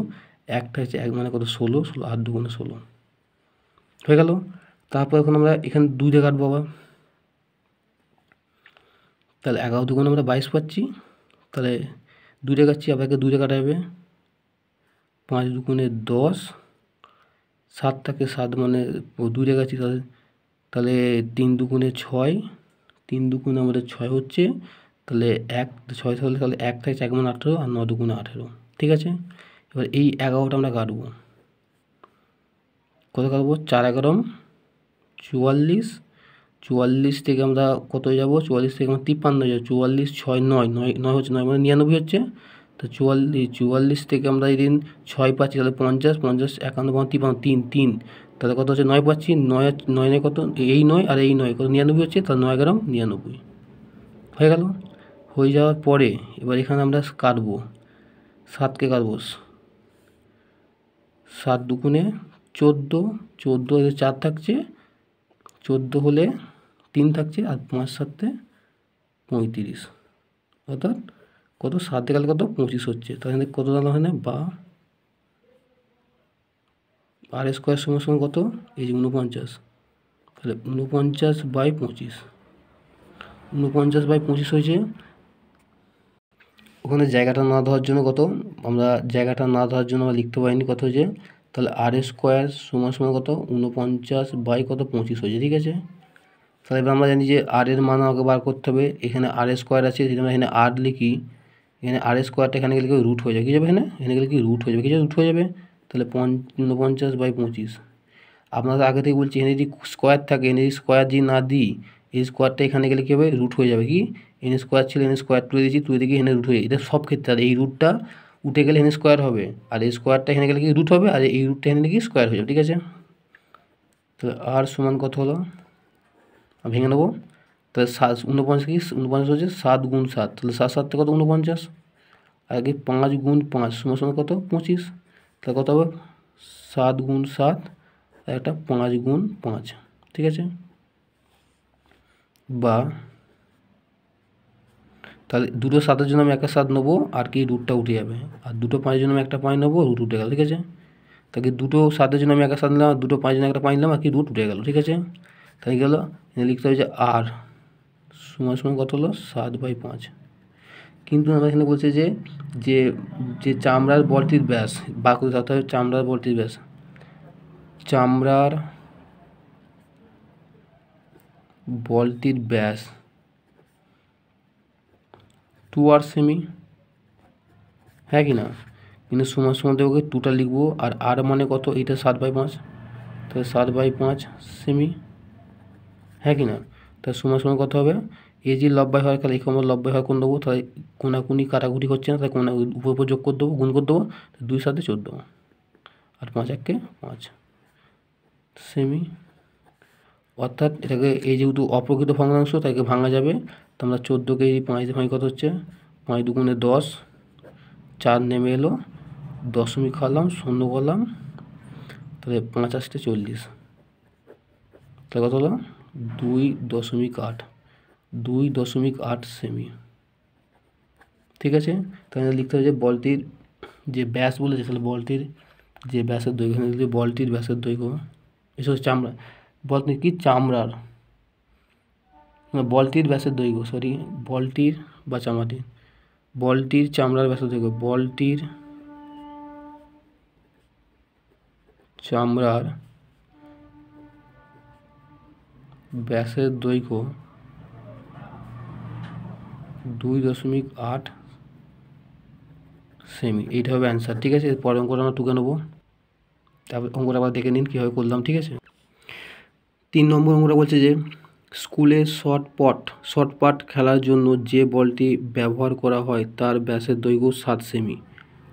একটা হচ্ছে এক মানে কত ষোলো ষোলো আট দুগুণে ষোলো হয়ে গেল তারপর এখন আমরা এখানে দুই দিয়ে কাটবো আবার তাহলে এগারো দুগুণে আমরা বাইশ পাচ্ছি তাহলে দুইটা কাটছি আবার দুইটা কাটা যাবে পাঁচ দুগুণে দশ সাত থাকে সাত মানে দূরে গেছি তাহলে তাহলে তিন দুগুণে ছয় তিন দুগুণে আমাদের ছয় হচ্ছে তাহলে এক ছয় থাকলে তাহলে এক থাকছে এক মানে আঠেরো আর ন দুগুণে আঠেরো ঠিক আছে এবার এই এগারোটা আমরা কাটব কত কাটবো চার এগারো চুয়াল্লিশ চুয়াল্লিশ থেকে আমরা কত যাব চুয়াল্লিশ থেকে আমরা তিপ্পান্ন যাব চুয়াল্লিশ ছয় নয় নয় নয় হচ্ছে নয় মানে নিরানব্বই হচ্ছে তো চুয়াল্লিশ চুয়াল্লিশ থেকে আমরা এই দিন ছয় পাচ্ছি তাহলে পঞ্চাশ পঞ্চাশ একান্ন পাঁচ তিন তিন তাহলে কত হচ্ছে নয় পাচ্ছি নয় নয় নয় কত এই নয় আর এই নয় কত নিরানব্বই হচ্ছে তাহলে নয় গ্রাম নিরানব্বই হয়ে গেল হয়ে যাওয়ার পরে এবার এখানে আমরা কাটবো সাতকে কাটবো সাত দুগুণে চোদ্দো চোদ্দো চার থাকছে চোদ্দো হলে তিন থাকছে আর পাঁচ সাতে পঁয়ত্রিশ অর্থাৎ কত সাত দিকে কত পঁচিশ হচ্ছে তাহলে কত দাঁড়ানো হয় না বা আর স্কোয়ার সময় সময় কত এই যে উনপঞ্চাশ তাহলে উনপঞ্চাশ বাই পঁচিশ উনপঞ্চাশ বাই পঁচিশ হয়েছে ওখানে জায়গাটা না ধরার জন্য কত আমরা জায়গাটা না ধরার জন্য আমরা লিখতে পারিনি কত হয়েছে তাহলে আর স্কোয়ার সময় সময় কত উনপঞ্চাশ বাই কত পঁচিশ হয়েছে ঠিক আছে তাহলে এবার আমরা জানি যে আর এর মান আমাকে বার করতে হবে এখানে আর স্কোয়ার আছে যদি আমরা এখানে আর লিখি এখানে আর স্কোয়ারটা এখানে গেলে কি রুট হয়ে যাবে কী যাবে এখানে এখানে গেলে কি রুট হয়ে যাবে কী রুট হয়ে যাবে তাহলে মানে পঞ্চাশ বাই পঁচিশ আপনাদের আগে থেকে বলছি এখানে যদি স্কোয়ার থাকে এনে যদি স্কোয়ার যদি না দিই এই স্কোয়ারটা এখানে গেলে কী হবে রুট হয়ে যাবে কি এন স্কোয়ার ছিল এন স্কোয়ার তুলে দিয়েছি তুলে দেখি এনে রুট হয়ে এটা সব ক্ষেত্রে আর এই রুটটা উঠে গেলে এনে স্কোয়ার হবে আর এই স্কোয়ারটা এখানে গেলে কি রুট হবে আর এই রুটটা এখানে কি স্কোয়ার হয়ে যাবে ঠিক আছে তাহলে আর সমান কত হলো ভেঙে নেবো তাহলে 49 কে 49 হচ্ছে 7 * 7 তাহলে 7 * 7 কত 49 आगे 5 * 5 50 কত 25 তাহলে কত 7 * 7 এটা 5 * 5 ঠিক আছে বা তাহলে দুটো 7 এর জন্য আমি একটা 7 নেব আর কি √টা উঠে যাবে আর দুটো 5 এর জন্য আমি একটা 5 নেব √ দুটো কেটে গেল ঠিক আছে তাহলে দুটো 7 এর জন্য আমি একটা 7 নিলাম আর দুটো 5 এর জন্য একটা 5 নিলাম আর কি √ উঠে গেল ঠিক আছে তাহলে গেল এখানে লেখা আছে r সমান সমান কত হলো সাত বাই পাঁচ কিন্তু আমরা এখানে বলছি যে যে যে চামড়ার বলটির ব্যাস বা করতে হবে চামড়ার বলটির ব্যাস চামড়ার বলটির ব্যাস টু আর সেমি হ্যাঁ কি না কিন্তু সমান সমান ওকে টুটা লিখবো আর আর মানে কত এটা সাত বাই পাঁচ তাহলে সাত বাই পাঁচ সেমি হ্যাঁ কি না তার সময় সময় কত হবে এ যে লব্বাই হয় তাহলে এখানে লব্বাই হয় কোন দেবো তাহলে কোনাকুনি কারাগুরি হচ্ছে না তাই কোনা উপর উপর যোগ করে দেবো গুণ করে দেবো দুই সাথে চোদ্দো আর পাঁচ একে পাঁচ সেমি অর্থাৎ এটাকে এই যেহেতু অপ্রকৃত ভগ্নাংশ তাকে ভাঙা যাবে তো আমরা চোদ্দোকে এই পাঁচ ভাঙি কত হচ্ছে পাঁচ দুগুণে দশ চার নেমে এলো দশমিক খাওয়ালাম শূন্য করলাম তাহলে পঞ্চাশটা চল্লিশ তাহলে কত হলো दुई दशमिक आठ दुई दशमिक आठ सेमी ठीक है तेज तो लिखते हैं बल्टर जो व्यस बोले बल्टर जो व्यस दैर्घ्य बल्टर व्यस दैर्घ्य इस चामा बल्त कि चामार बल्टर व्यस दैर्घ्य सरि बल्टर चामाटी बल्टर चामार व्यस दैर्घ्य बलटर चामार ব্যাসের দৈর্ঘ্য দুই দশমিক আট সেমি এইটা হবে অ্যান্সার ঠিক আছে এরপরে অঙ্কটা আমরা টুকে নেবো তারপর অঙ্কটা আবার দেখে নিন কীভাবে করলাম ঠিক আছে তিন নম্বর অঙ্কটা বলছে যে স্কুলে শর্ট পট শর্টপাট খেলার জন্য যে বলটি ব্যবহার করা হয় তার ব্যাসের দৈর্ঘ্য সাত সেমি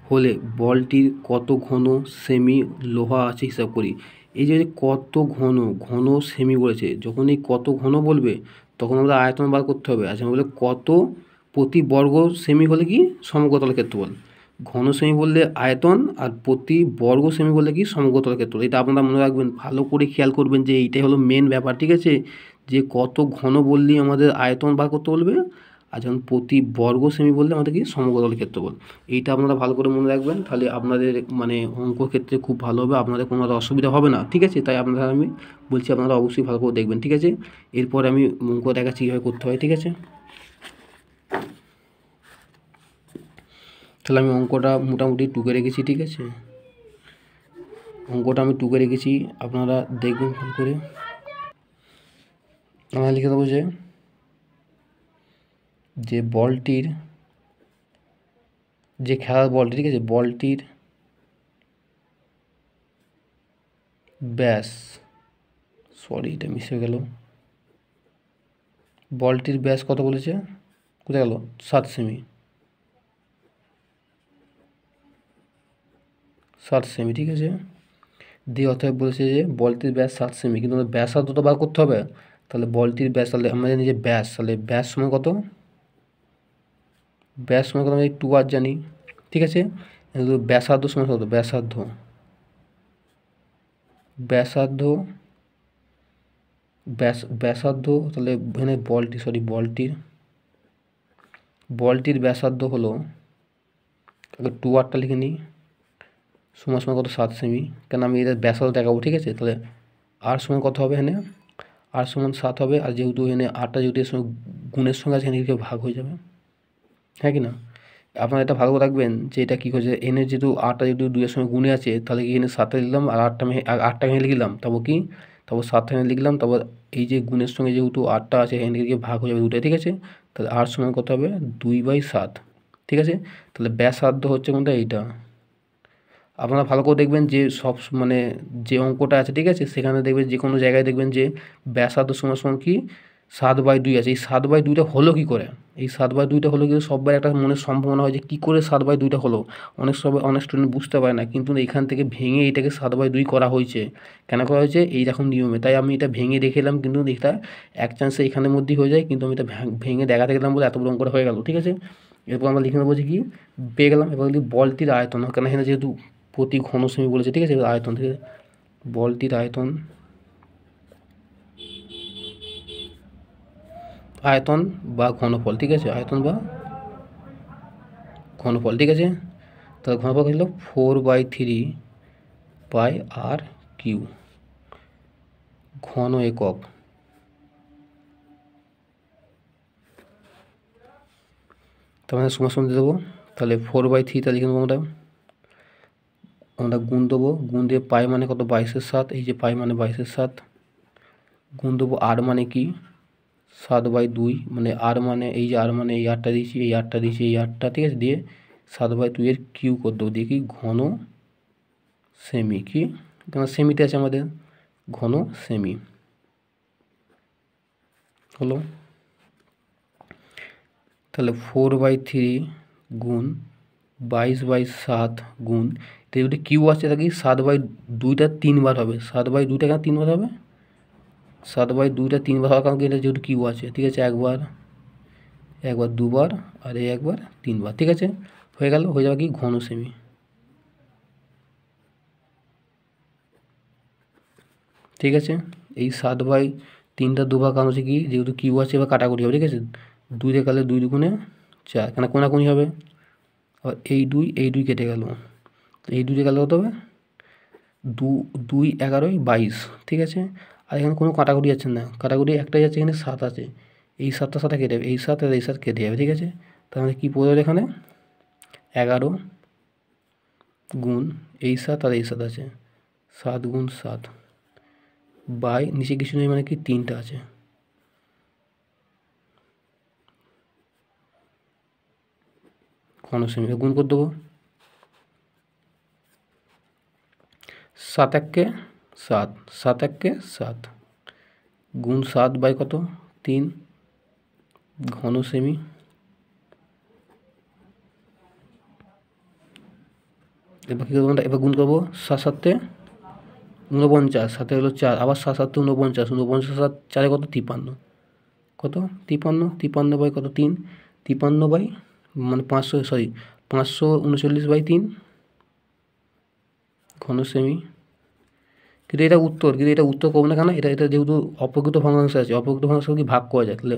হলে বলটির কত ঘন সেমি লোহা আছে হিসাব করি এই যে কত ঘন ঘন সেমি বলেছে যখন এই কত ঘন বলবে তখন আমাদের আয়তন বার করতে হবে আচ্ছা বলে কত প্রতি বর্গ সেমি হলে কি সমগ্রতল ক্ষেত্রফল ঘন সেমি বললে আয়তন আর প্রতি বর্গ সেমি বললে কি সমগ্রতল ক্ষেত্রফল এটা আপনারা মনে রাখবেন ভালো করে খেয়াল করবেন যে এইটাই হলো মেন ব্যাপার ঠিক আছে যে কত ঘন বললেই আমাদের আয়তন বার করতে বলবে আর যখন প্রতি বর্গ সেমি বললে আমাদের কি ক্ষেত্র বল এইটা আপনারা ভালো করে মনে রাখবেন তাহলে আপনাদের মানে অঙ্ক ক্ষেত্রে খুব ভালো হবে আপনাদের কোনো অসুবিধা হবে না ঠিক আছে তাই আপনারা আমি বলছি আপনারা অবশ্যই ভালো করে দেখবেন ঠিক আছে এরপর আমি অঙ্ক দেখাচ্ছি কীভাবে করতে হয় ঠিক আছে তাহলে আমি অঙ্কটা মোটামুটি টুকে রেখেছি ঠিক আছে অঙ্কটা আমি টুকে রেখেছি আপনারা দেখবেন ফোন করে আমরা লিখে দেবো যে যে বলটির যে খেলার বলটি ঠিক আছে বলটির ব্যাস সরি এটা মিস হয়ে গেল বলটির ব্যাস কত বলেছে কোথায় গেল সাত সেমি সাত সেমি ঠিক আছে দিয়ে অথবা বলেছে যে বলটির ব্যাস সাত সেমি কিন্তু আর দুটো বার করতে হবে তাহলে বলটির ব্যাস তাহলে আমরা জানি যে ব্যাস তাহলে ব্যাস সময় কত ব্যাস সময় কত আমি টু আর জানি ঠিক আছে ব্যাসার্ধ সময় কত ব্যাসার্ধ ব্যাসার্ধ ব্যাস ব্যাসার্ধ তাহলে এখানে বলটি সরি বলটির বলটির ব্যাসার্ধ হলো আগে টু আরটা লিখে নিই সময় সময় কত সাত সেমি কেন আমি এদের ব্যাসার্ধ দেখাবো ঠিক আছে তাহলে আর সমান কত হবে এখানে আর সমান সাত হবে আর যেহেতু এখানে আটটা যেহেতু এর সঙ্গে গুণের সঙ্গে আছে এখানে ভাগ হয়ে যাবে হ্যাঁ কি না আপনারা এটা ভালো রাখবেন যে এটা কী করছে এনে যেহেতু আটটা যদি দুইয়ের সঙ্গে গুণে আছে তাহলে কি এনে সাতে লিখলাম আর আটটা আটটা এখানে লিখলাম তবে কি তারপর সাতটা এখানে লিখলাম তারপর এই যে গুণের সঙ্গে যেহেতু আটটা আছে এখান ভাগ হয়ে যাবে দুটাই ঠিক আছে তাহলে আট সমান কত হবে দুই বাই সাত ঠিক আছে তাহলে ব্যাসার্ধ হচ্ছে কোনটা এইটা আপনারা ভালো করে দেখবেন যে সব মানে যে অঙ্কটা আছে ঠিক আছে সেখানে দেখবেন যে কোনো জায়গায় দেখবেন যে ব্যাসার্ধ সময় সময় কি সাত বাই দুই আছে এই সাত বাই দুইটা হলো কী করে এই সাত বাই দুইটা হলো কিন্তু সবার একটা মনের সম্ভাবনা হয় যে কী করে সাত বাই দুইটা হলো অনেক সবাই অনেক স্টুডেন্ট বুঝতে পারে না কিন্তু এখান থেকে ভেঙে এটাকে সাত বাই দুই করা হয়েছে কেন করা হয়েছে এই রকম নিয়মে তাই আমি এটা ভেঙে দেখেলাম কিন্তু এটা এক চান্সে এখানের মধ্যেই হয়ে যায় কিন্তু আমি এটা ভেঙে দেখাতে গেলাম বলে এত বড় করে হয়ে গেল ঠিক আছে এরপর আমরা লিখে নেবো যে কি পেয়ে গেলাম এবার যদি বলটির আয়তন কেন এখানে যেহেতু প্রতি ঘনসেমি বলেছে ঠিক আছে আয়তন ঠিক আছে বলটির আয়তন আয়তন বা ঘনফল ঠিক আছে আয়তন বা ঘনফল ঠিক আছে তাহলে ঘনফল ছিল four by three pi R cube ঘন একক তাহলে মানে সময় সময় দেবো তাহলে ফোর বাই থ্রি তাহলে কিন্তু আমরা আমরা গুণ দেবো গুণ দিয়ে পাই মানে কত বাইশের সাত এই যে পাই মানে বাইশের সাত গুণ দেবো আর মানে কি সাত বাই দুই মানে আর মানে এই যে আর মানে এই আটটা দিয়েছি এই আটটা দিয়েছি এই আটটা ঠিক আছে দিয়ে সাত বাই দুইয়ের কিউ করে দেবো দিয়ে কি ঘন সেমি কি কেন সেমিতে আছে আমাদের ঘন সেমি হলো তাহলে ফোর বাই থ্রি গুণ বাইশ বাই সাত গুণ তো যদি কিউ আছে তাকে সাত বাই দুইটা তিনবার হবে সাত বাই দুইটা কেন তিনবার হবে সাত বাই দুইটা তিনবার হওয়ার কারণ কিন্তু যেহেতু কিউ আছে ঠিক আছে একবার একবার দুবার আর এই একবার তিনবার ঠিক আছে হয়ে গেল হয়ে যাবে কি ঘন সেমি ঠিক আছে এই সাত বাই তিনটা দুবার কারণ হচ্ছে কি যেহেতু কিউ আছে এবার কাটাকুটি হবে ঠিক আছে দুই দেখালে দুই দুগুণে চার কেন কোনাকুনি হবে আর এই দুই এই দুই কেটে গেল এই দুই গেলে কত হবে দু দুই এগারোই বাইশ ঠিক আছে আর এখানে কোনো কাটাকুটি আছে না কাটাকুটি একটাই আছে এখানে সাত আছে এই সাতটা সাথে কেটে যাবে এই সাত আর এই সাত কেটে যাবে ঠিক আছে তাহলে কী পড়ে যাবে এখানে এগারো গুণ এই সাত আর এই সাত আছে সাত গুণ সাত বাই নিচে কিছু নেই মানে কি তিনটা আছে কোনো ঘনশ্রেণীতে গুণ করে দেবো সাত এককে সাত সাত এককে সাত গুণ সাত বাই কত তিন ঘন সেমি এবার কী করবো এবার গুণ করবো সাত সাতে ঊনপঞ্চাশ সাথে হলো চার আবার সাত সাতে ঊনপঞ্চাশ ঊনপঞ্চাশ সাত চারে কত তিপান্ন কত তিপান্ন তিপান্ন বাই কত তিন তিপান্ন বাই মানে পাঁচশো সরি পাঁচশো উনচল্লিশ বাই তিন ঘন সেমি কিন্তু এটা উত্তর কিন্তু এটা উত্তর করবো না কেন এটা এটা যেহেতু অপ্রকৃত ভগ্নাংশ আছে অপ্রকৃত ভগ্নাংশ কি ভাগ করা যায় তাহলে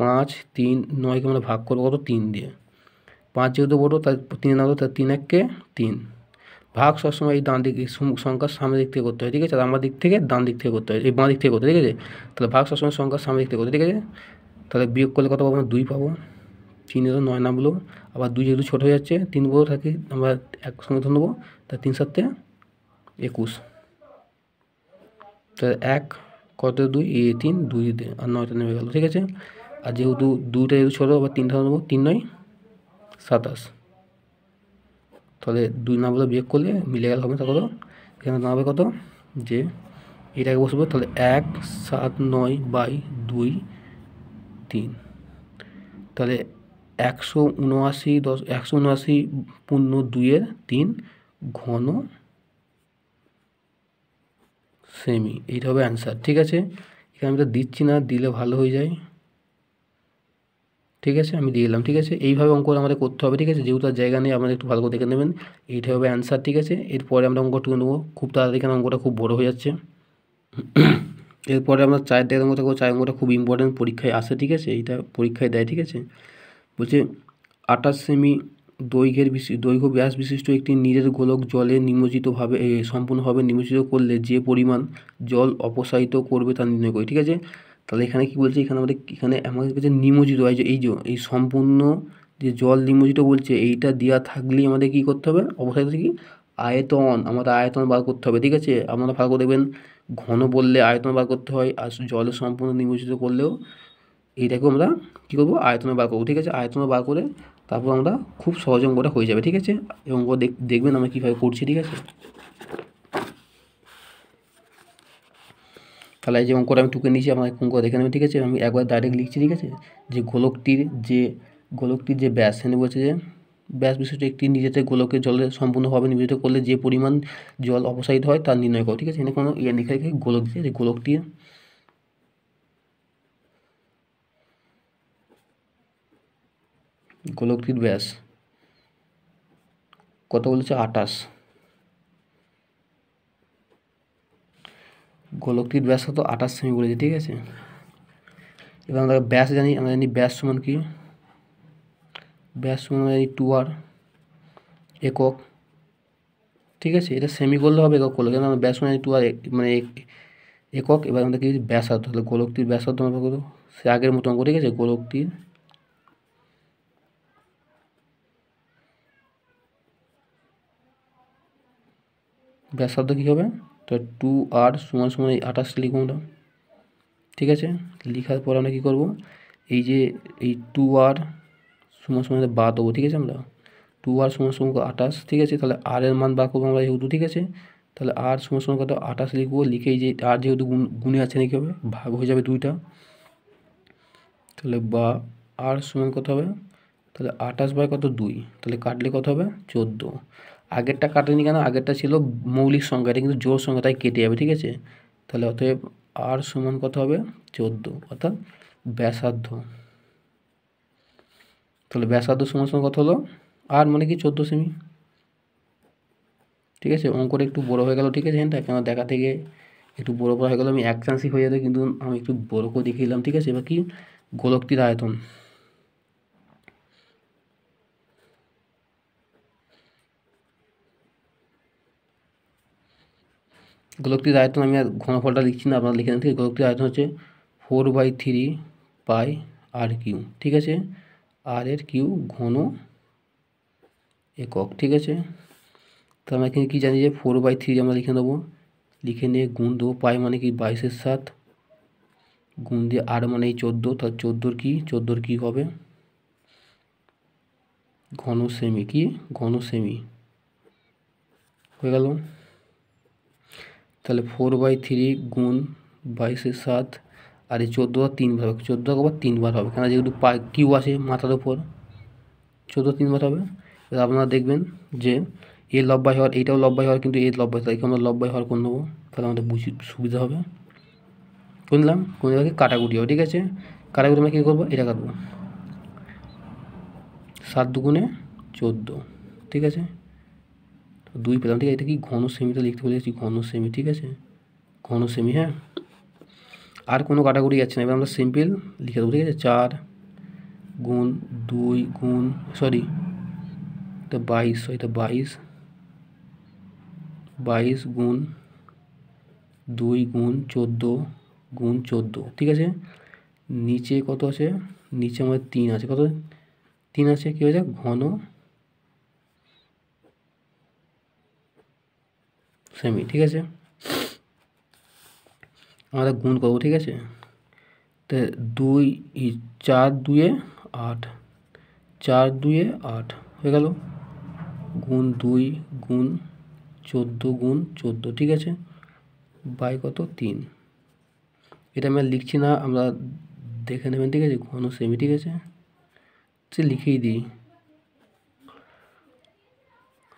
পাঁচ তিন নয়কে আমরা ভাগ করবো কত তিন দিয়ে পাঁচ যেহেতু বড়ো তার তিন নাম তার তিন এককে তিন ভাগ সবসময় এই ডান দিক সংখ্যার সামনে দিক থেকে করতে হয় ঠিক আছে আর আমার দিক থেকে ডান দিক থেকে করতে হয় এই বাঁ দিক থেকে করতে হয় ঠিক আছে তাহলে ভাগ সবসময় সংখ্যার সামনে দিক থেকে করতে ঠিক আছে তাহলে বিয়োগ করলে কত পাবো আমরা দুই পাবো তিন তো নয় নামলো আবার দুই যেহেতু ছোটো হয়ে যাচ্ছে তিন বড়ো থাকি আমরা একসঙ্গে ধরে নেবো তার তিন সাথে একুশ তাহলে এক কত দুই এ তিন দুই আর নয়টা নেমে গেল ঠিক আছে আর যেহেতু দুটা যেহেতু ছোটো বা তিনটা নেবো তিন নয় সাতাশ তাহলে দুই নাম্বার বিয়োগ করলে মিলে গেল হবে কত এখানে হবে কত যে এটাকে বসবো তাহলে এক সাত নয় বাই দুই তিন তাহলে একশো উনআশি দশ একশো উনআশি পূর্ণ দুইয়ের তিন ঘন সেমি এইটা হবে অ্যান্সার ঠিক আছে এখানে আমি তো দিচ্ছি না দিলে ভালো হয়ে যায় ঠিক আছে আমি দিয়ে দিলাম ঠিক আছে এইভাবে অঙ্ক আমাদের করতে হবে ঠিক আছে যেহেতু তার জায়গা নেই আপনারা একটু ভালো করে দেখে নেবেন এইটা হবে অ্যান্সার ঠিক আছে এরপরে আমরা অঙ্ক টুকে নেবো খুব তাড়াতাড়ি কেন অঙ্কটা খুব বড় হয়ে যাচ্ছে এরপরে আমরা চায়ের দেয় অঙ্কটা করবো চায়ের অঙ্কটা খুব ইম্পর্ট্যান্ট পরীক্ষায় আসে ঠিক আছে এইটা পরীক্ষায় দেয় ঠিক আছে বলছে আঠাশ সেমি দৈর্ঘ্যের বিশি দৈর্ঘ্য ব্যাস বিশিষ্ট একটি নীরের গোলক জলে নিমজ্জিতভাবে সম্পূর্ণভাবে নিমজ্জিত করলে যে পরিমাণ জল অপসারিত করবে তা নির্ণয় করি ঠিক আছে তাহলে এখানে কি বলছে এখানে আমাদের এখানে আমাদের কাছে নিমজ্জিত হয় যে এই এই সম্পূর্ণ যে জল নিমজ্জিত বলছে এইটা দেওয়া থাকলেই আমাদের কি করতে হবে অবসারিত কি আয়তন আমাদের আয়তন বার করতে হবে ঠিক আছে আপনারা ভালো করে দেখবেন ঘন বললে আয়তন বার করতে হয় আর জলে সম্পূর্ণ নিমজ্জিত করলেও এইটাকেও আমরা কী করবো আয়তনে বার করবো ঠিক আছে আয়তনে বার করে তারপর আমরা খুব সহজ অঙ্কটা হয়ে যাবে ঠিক আছে এই অঙ্ক দেখবেন আমরা কীভাবে করছি ঠিক আছে তাহলে যে অঙ্কটা আমি টুকে নিয়েছি আমার অঙ্ক দেখে নেবেন ঠিক আছে আমি একবার ডাইরেক্ট লিখছি ঠিক আছে যে গোলকটির যে গোলকটির যে ব্যাস এনে বলছে যে ব্যাস বিশিষ্ট একটি নিজেতে গোলকে জলে সম্পূর্ণভাবে নিবেদিত করলে যে পরিমাণ জল অপসারিত হয় তা নির্ণয় করো ঠিক আছে এখানে কোনো ইয়ে লিখে রেখে গোলক দিয়ে যে গোলকটি গোলকটির ব্যাস কত বলেছে আটাশ গোলকটির ব্যাস কত আটাশ সেমি বলেছে ঠিক আছে এবার আমরা ব্যাস জানি আমরা জানি ব্যাস সমান কি ব্যাস সমান জানি টু আর একক ঠিক আছে এটা সেমি করলে হবে একক করলে কেন আমরা ব্যাস মানে টু আর মানে একক এবার আমাদের কি হতো তাহলে গোলকটির ব্যাসার্ধ আমরা কত সে আগের মতো অঙ্ক ঠিক আছে গোলকটির ব্যাসার্ধ কী হবে তো টু আর সমান সমান এই আঠাশ লিখব আমরা ঠিক আছে লিখার পর আমরা কী করবো এই যে এই টু আর সমান সমান বা দেবো ঠিক আছে আমরা টু আর সমান সমান আঠাশ ঠিক আছে তাহলে আর এর মান বা করবো আমরা যেহেতু ঠিক আছে তাহলে আর সমান সমান কত আঠাশ লিখবো লিখে যে আর যেহেতু গুণে আছে নাকি হবে ভাগ হয়ে যাবে দুইটা তাহলে বা আর সমান কত হবে তাহলে আঠাশ বাই কত দুই তাহলে কাটলে কত হবে চোদ্দো আগেরটা কাটেনি কেন আগেরটা ছিল মৌলিক সংখ্যা এটা কিন্তু জোর সংখ্যা তাই কেটে যাবে ঠিক আছে তাহলে অতএব আর সমান কত হবে চোদ্দ অর্থাৎ ব্যাসার্ধ তাহলে ব্যাসার্ধ সমান সমান কত হলো আর মানে কি চোদ্দো সেমি ঠিক আছে অঙ্কটা একটু বড় হয়ে গেল ঠিক আছে হ্যাঁ কেন দেখা থেকে একটু বড় বড়ো হয়ে গেলো আমি এক চান্সই হয়ে যাবে কিন্তু আমি একটু বড় করে দেখিয়ে দিলাম ঠিক আছে এবার কি গোলকটির আয়তন গোলকটির আয়তন আমি আর ঘনফলটা লিখছি না আপনারা লিখে থেকে গোলকটির আয়তন হচ্ছে four by three pi R cube ঠিক আছে আর এর কিউ ঘন একক ঠিক আছে তো আমরা এখানে কী জানি যে ফোর বাই থ্রি আমরা লিখে নেবো লিখে নিয়ে গুণ দেবো পাই মানে কি বাইশের সাত গুণ দিয়ে আর মানে এই চোদ্দো তার চোদ্দোর কি চোদ্দোর কি হবে ঘন সেমি কি ঘন সেমি হয়ে গেল তাহলে ফোর বাই থ্রি গুণ বাইশে সাত আর এই চোদ্দো তিনবার হবে চোদ্দো আবার তিনবার হবে কেন যেহেতু পা কিউ আছে মাথার উপর চোদ্দো তিনবার হবে এবার আপনারা দেখবেন যে এ লব্বাই হওয়ার এইটাও লব্বাই হওয়ার কিন্তু এ লব্বাই তাই আমরা লব্বাই হওয়ার করে নেবো তাহলে আমাদের বুঝি সুবিধা হবে করলাম কোন জায়গায় কাটাকুটি হবে ঠিক আছে কাটাকুটি আমরা কী করবো এটা কাটবো সাত দুগুণে চোদ্দো ঠিক আছে দুই পেলাম ঠিক আছে এটা কি ঘন সেমিটা লিখতে বলেছি ঘন সেমি ঠিক আছে ঘন সেমি হ্যাঁ আর কোনো কাটাকুটি যাচ্ছে না এবার আমরা সিম্পল লিখে দেবো ঠিক আছে চার গুণ দুই গুণ সরি এটা বাইশ এটা বাইশ বাইশ গুণ দুই গুণ চোদ্দো গুণ চোদ্দো ঠিক আছে নিচে কত আছে নিচে আমাদের তিন আছে কত তিন আছে কী হয়েছে ঘন সেমি ঠিক আছে আমরা গুণ করবো ঠিক আছে তো দুই চার দুয়ে আট চার দুয়ে আট হয়ে গেল গুণ দুই গুণ চোদ্দো গুণ চোদ্দো ঠিক আছে বাই কত তিন এটা আমরা লিখছি না আমরা দেখে নেবেন ঠিক আছে ঘন সেমি ঠিক আছে সে লিখেই দিই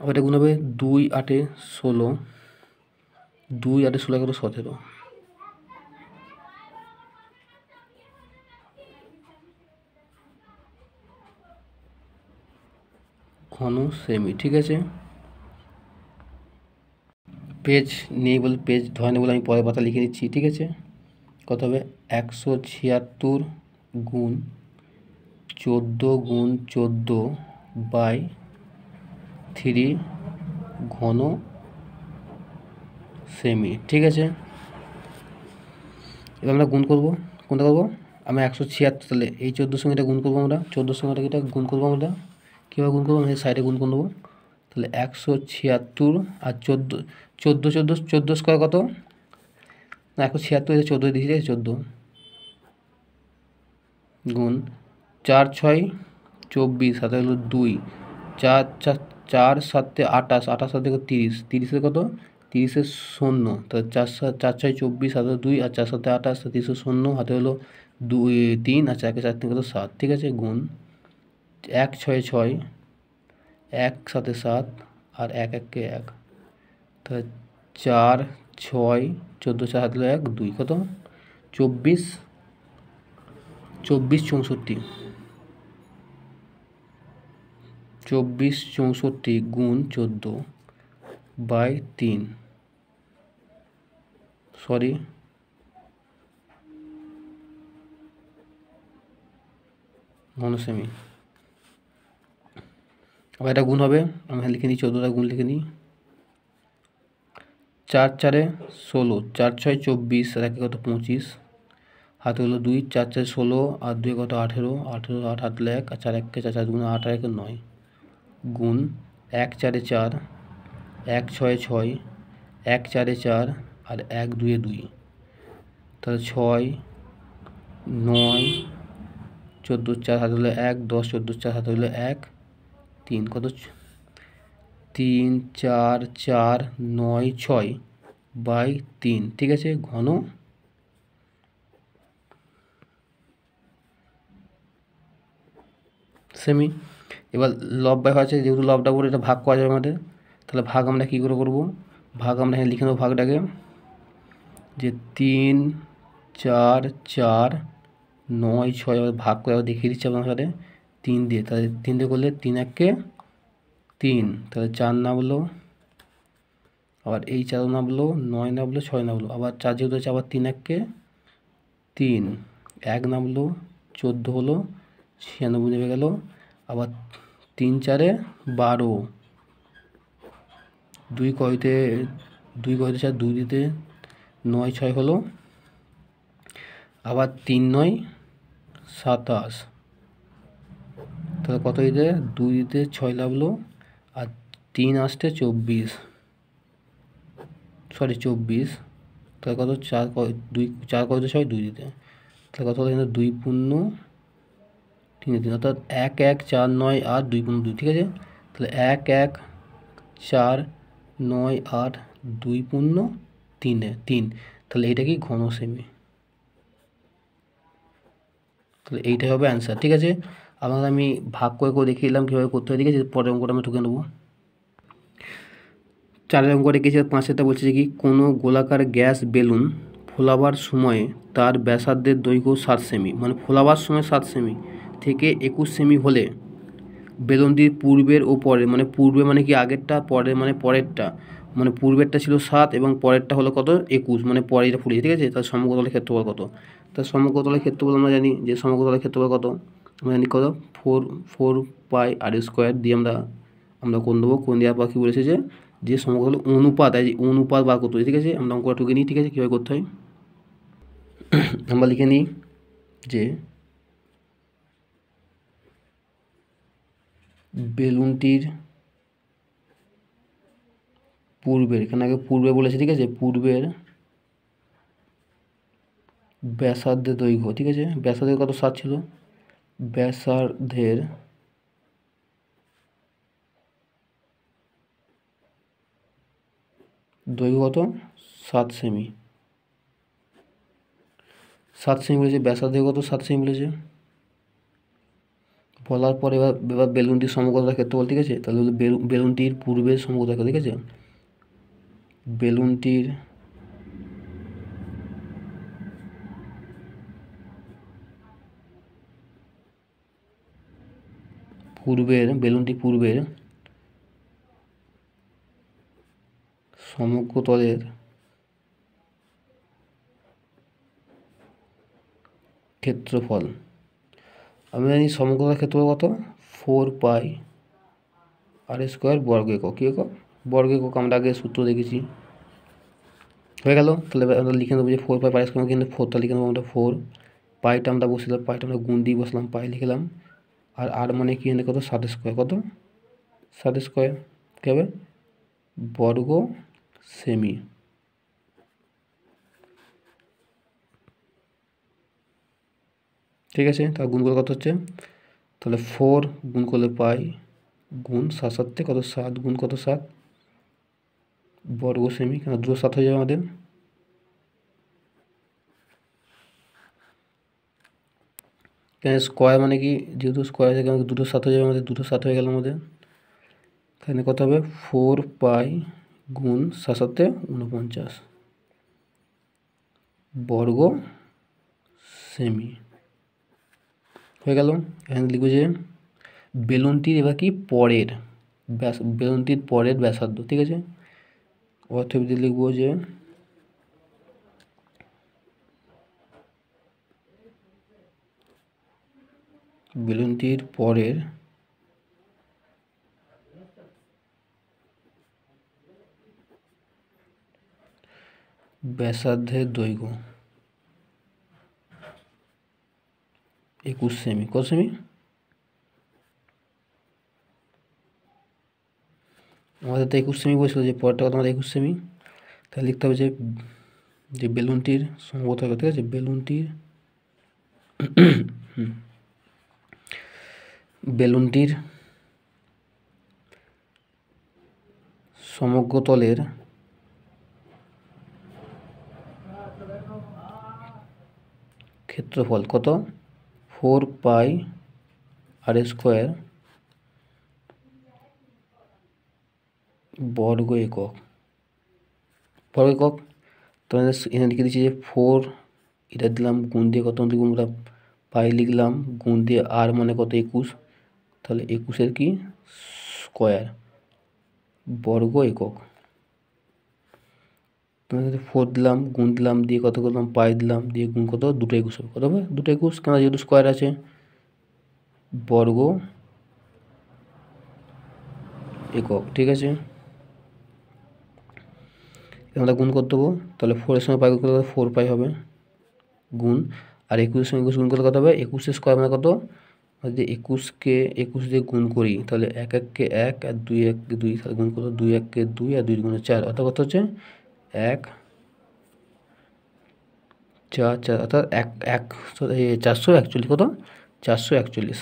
আবার এটা গুণ হবে দুই আটে ষোলো দুই আটে ষোলো এগারো সতেরো ঘন সেমি ঠিক আছে পেজ নেই বলে পেজ ধরে বলে আমি পরের পাতা লিখে দিচ্ছি ঠিক আছে কত হবে একশো ছিয়াত্তর গুণ চোদ্দো গুণ চোদ্দো বাই থ্রি ঘন সেমি ঠিক আছে এবার আমরা গুণ করবো কোনটা করবো আমরা একশো ছিয়াত্তর তাহলে এই চোদ্দো সংখ্যাটা গুণ করবো আমরা চোদ্দো সংখ্যাটা এটা গুণ করবো আমরা কীভাবে গুণ করবো আমি সাইডে গুণ করবো তাহলে একশো ছিয়াত্তর আর চোদ্দো চোদ্দো চোদ্দো চোদ্দো স্কোয়ার কত না একশো ছিয়াত্তর এটা চোদ্দো দিয়েছি চোদ্দো গুণ চার ছয় চব্বিশ সাথে হলো দুই চার চার চার সাতে আঠাশ আঠাশ সাথে তিরিশ তিরিশের কত তিরিশে শূন্য তাহলে চার সাত চার ছয় চব্বিশ সাথে দুই আর চার সাথে আঠাশ আচ্ছা তিরিশের শূন্য হাতে হলো দুই তিন আর আচ্ছা চারকে চার তিন কত সাত ঠিক আছে গুণ এক ছয় ছয় এক সাথে সাত আর এক এককে এক তাহলে চার ছয় চোদ্দো চার হাতে হলো এক দুই কত চব্বিশ চব্বিশ চৌষট্টি চব্বিশ চৌষট্টি গুণ চোদ্দো বাই তিন সরি ঘনসেমি আবার এটা গুণ হবে আমি লিখে নিই চোদ্দোটা গুণ লিখে নিই চার চারে ষোলো চার ছয় চব্বিশ আর একে কত পঁচিশ হাতে হলো দুই চার চার ষোলো আর দুই কত আঠেরো আঠেরো আট আট এক আর চার এককে চার চার গুণ আট আর এক নয় গুণ এক চারে চার এক ছয় ছয় এক চারে চার আর এক দুয়ে দুই তাহলে ছয় নয় চোদ্দো চার সাত হলে এক দশ চোদ্দো চার সাত হলে এক তিন কত তিন চার চার নয় ছয় বাই তিন ঠিক আছে ঘন সেমি এবার লব বাই আছে যেহেতু লবটা করে এটা ভাগ করা যাবে আমাদের তাহলে ভাগ আমরা কী করে করবো ভাগ আমরা এখানে লিখে নেবো ভাগটাকে যে তিন চার চার নয় ছয় ভাগ করে আবার দেখিয়ে দিচ্ছি আপনার সাথে তিন দিয়ে তাহলে তিন দিয়ে করলে তিন এককে তিন তাহলে চার নামলো আবার এই চার নামলো নয় নামলো ছয় নামলো আবার চার যেহেতু আছে আবার তিন এককে তিন এক নামলো চোদ্দো হলো ছিয়ানব্বই নেমে গেল আবার তিন চারে বারো দুই কয়তে দুই কয়তে চার দুই দিতে নয় ছয় হলো আবার তিন নয় সাতাশ তাহলে কত দিতে দুই দিতে ছয় লাগলো আর তিন আসতে চব্বিশ সরি চব্বিশ তাহলে কত চার দুই চার কত ছয় দুই দিতে তাহলে কত হলো দুই পূর্ণ তিন তিন অর্থাৎ এক এক চার নয় আট দুই পূর্ণ দুই ঠিক আছে তাহলে এক এক চার নয় আট দুই পূর্ণ তিন তিন তাহলে এইটা কি ঘন সেমি তাহলে এইটাই হবে অ্যান্সার ঠিক আছে আপনাদের আমি ভাগ করে করে দেখিয়ে দিলাম কীভাবে করতে হয় ঠিক আছে পরের অঙ্কটা আমি ঢুকে নেবো চারের অঙ্ক রেখেছি পাঁচেরটা বলছে যে কি কোনো গোলাকার গ্যাস বেলুন ফোলাবার সময়ে তার ব্যাসার্ধের দৈর্ঘ্য সাত সেমি মানে ফোলাবার সময় সাত সেমি থেকে একুশ সেমি হলে বেলুনটির পূর্বের ও পরের মানে পূর্বে মানে কি আগেরটা পরের মানে পরেরটা মানে পূর্বেরটা ছিল সাত এবং পরেরটা হলো কত একুশ মানে পরে এটা ফুটেছে ঠিক আছে তার সমগ্রতলের ক্ষেত্রফল কত তার সমগ্রতলের ক্ষেত্রফল আমরা জানি যে সমগ্রতলের ক্ষেত্রফল কত আমরা জানি কত ফোর ফোর পাই আর স্কোয়ার দিয়ে আমরা আমরা কোন দেবো কোন দেওয়া পাখি বলেছে যে যে সমগ্রতলে অনুপাত আছে অনুপাত বা করতে হবে ঠিক আছে আমরা অঙ্কটা টুকে নিই ঠিক আছে কীভাবে করতে হয় আমরা লিখে নিই যে বেলুনটির পূর্বের এখানে আগে পূর্বে বলেছে ঠিক আছে পূর্বের ব্যাসার্ধের দৈর্ঘ্য ঠিক আছে ব্যাসার্ধের কত সাত ছিল ব্যাসার্ধের দৈর্ঘ্য কত সাত সেমি সাত সেমি বলেছে ব্যাসার্ধের কত সাত সেমি বলেছে বলার পরে এবার এবার বেলুনটির ক্ষেত্রে বল ঠিক আছে তাহলে বেলুনটির পূর্বের সমগ্রতা ঠিক আছে বেলুনটির পূর্বের বেলুনটি পূর্বের সমগ্র তলের ক্ষেত্রফল আমি জানি সমগ্র ক্ষেত্রফল কত ফোর পাই আর স্কোয়ার বর্গ একক কী একক বর্গে কোক আমরা আগে সূত্র দেখেছি হয়ে গেল তাহলে আমরা লিখে নেবো যে ফোর পাই পাই স্কোয়ার কিন্তু ফোরটা লিখে নেবো আমরা ফোর পাইটা আমরা বসলাম পাইটা আমরা গুণ দিয়ে বসলাম পাই লিখলাম আর আর মানে কী এখানে কত সাত স্কোয়ার কত সাত স্কোয়ার কী হবে বর্গ সেমি ঠিক আছে তার গুণ করে কত হচ্ছে তাহলে ফোর গুণ করলে পাই গুণ সাত সাত কত সাত গুণ কত সাত বর্গ সেমি কেন দুটো সাত হয়ে যাবে আমাদের কেন স্কোয়ার মানে কি যেহেতু স্কোয়ার আছে কেন দুটো সাত হয়ে যাবে আমাদের দুটো সাত হয়ে গেল আমাদের এখানে কত হবে ফোর পাই গুণ সাত সাতে উনপঞ্চাশ বর্গ সেমি হয়ে গেল এখানে লিখব যে বেলুনটির এবার কি পরের ব্যাস বেলুনটির পরের ব্যাসার্ধ ঠিক আছে অর্থবিধি লিখবো যে বিলন্তির পরের ব্যাসার্ধের দৈর্ঘ্য একুশ সেমি ক সেমি আমাদের তো একুশ সেমি বলেছিল যে পরেরটা কথা আমাদের একুশ সেমি তাহলে লিখতে হবে যে যে বেলুনটির সম্ভবত হবে ঠিক আছে বেলুনটির বেলুনটির সমগ্র তলের ক্ষেত্রফল কত ফোর পাই আর স্কোয়ার বর্গ একক বর্গ একক তোমাদের এখানে লিখে দিচ্ছি যে ফোর এটা দিলাম গুণ দিয়ে কত লিখবো আমরা পাই লিখলাম গুণ দিয়ে আর মানে কত একুশ তাহলে একুশের কি স্কোয়ার বর্গ একক তোমাদের ফোর দিলাম গুণ দিলাম দিয়ে কত করলাম পাই দিলাম দিয়ে গুণ কত দুটো একুশ হবে কত হবে দুটো একুশ কেন যেহেতু স্কোয়ার আছে বর্গ একক ঠিক আছে আমরা গুণ করতে দেবো তাহলে ফোরের সঙ্গে পাই করতে করতে ফোর পাই হবে গুণ আর একুশের সঙ্গে একুশ গুণ করতে কত হবে একুশের স্কোয়ার মানে কত মানে যদি একুশকে একুশ দিয়ে গুণ করি তাহলে এক এককে এক আর দুই এককে দুই তাহলে গুণ করতে দুই এককে দুই আর দুই গুণে চার অর্থাৎ কত হচ্ছে এক চার চার অর্থাৎ এক এক চারশো একচল্লিশ কত চারশো একচল্লিশ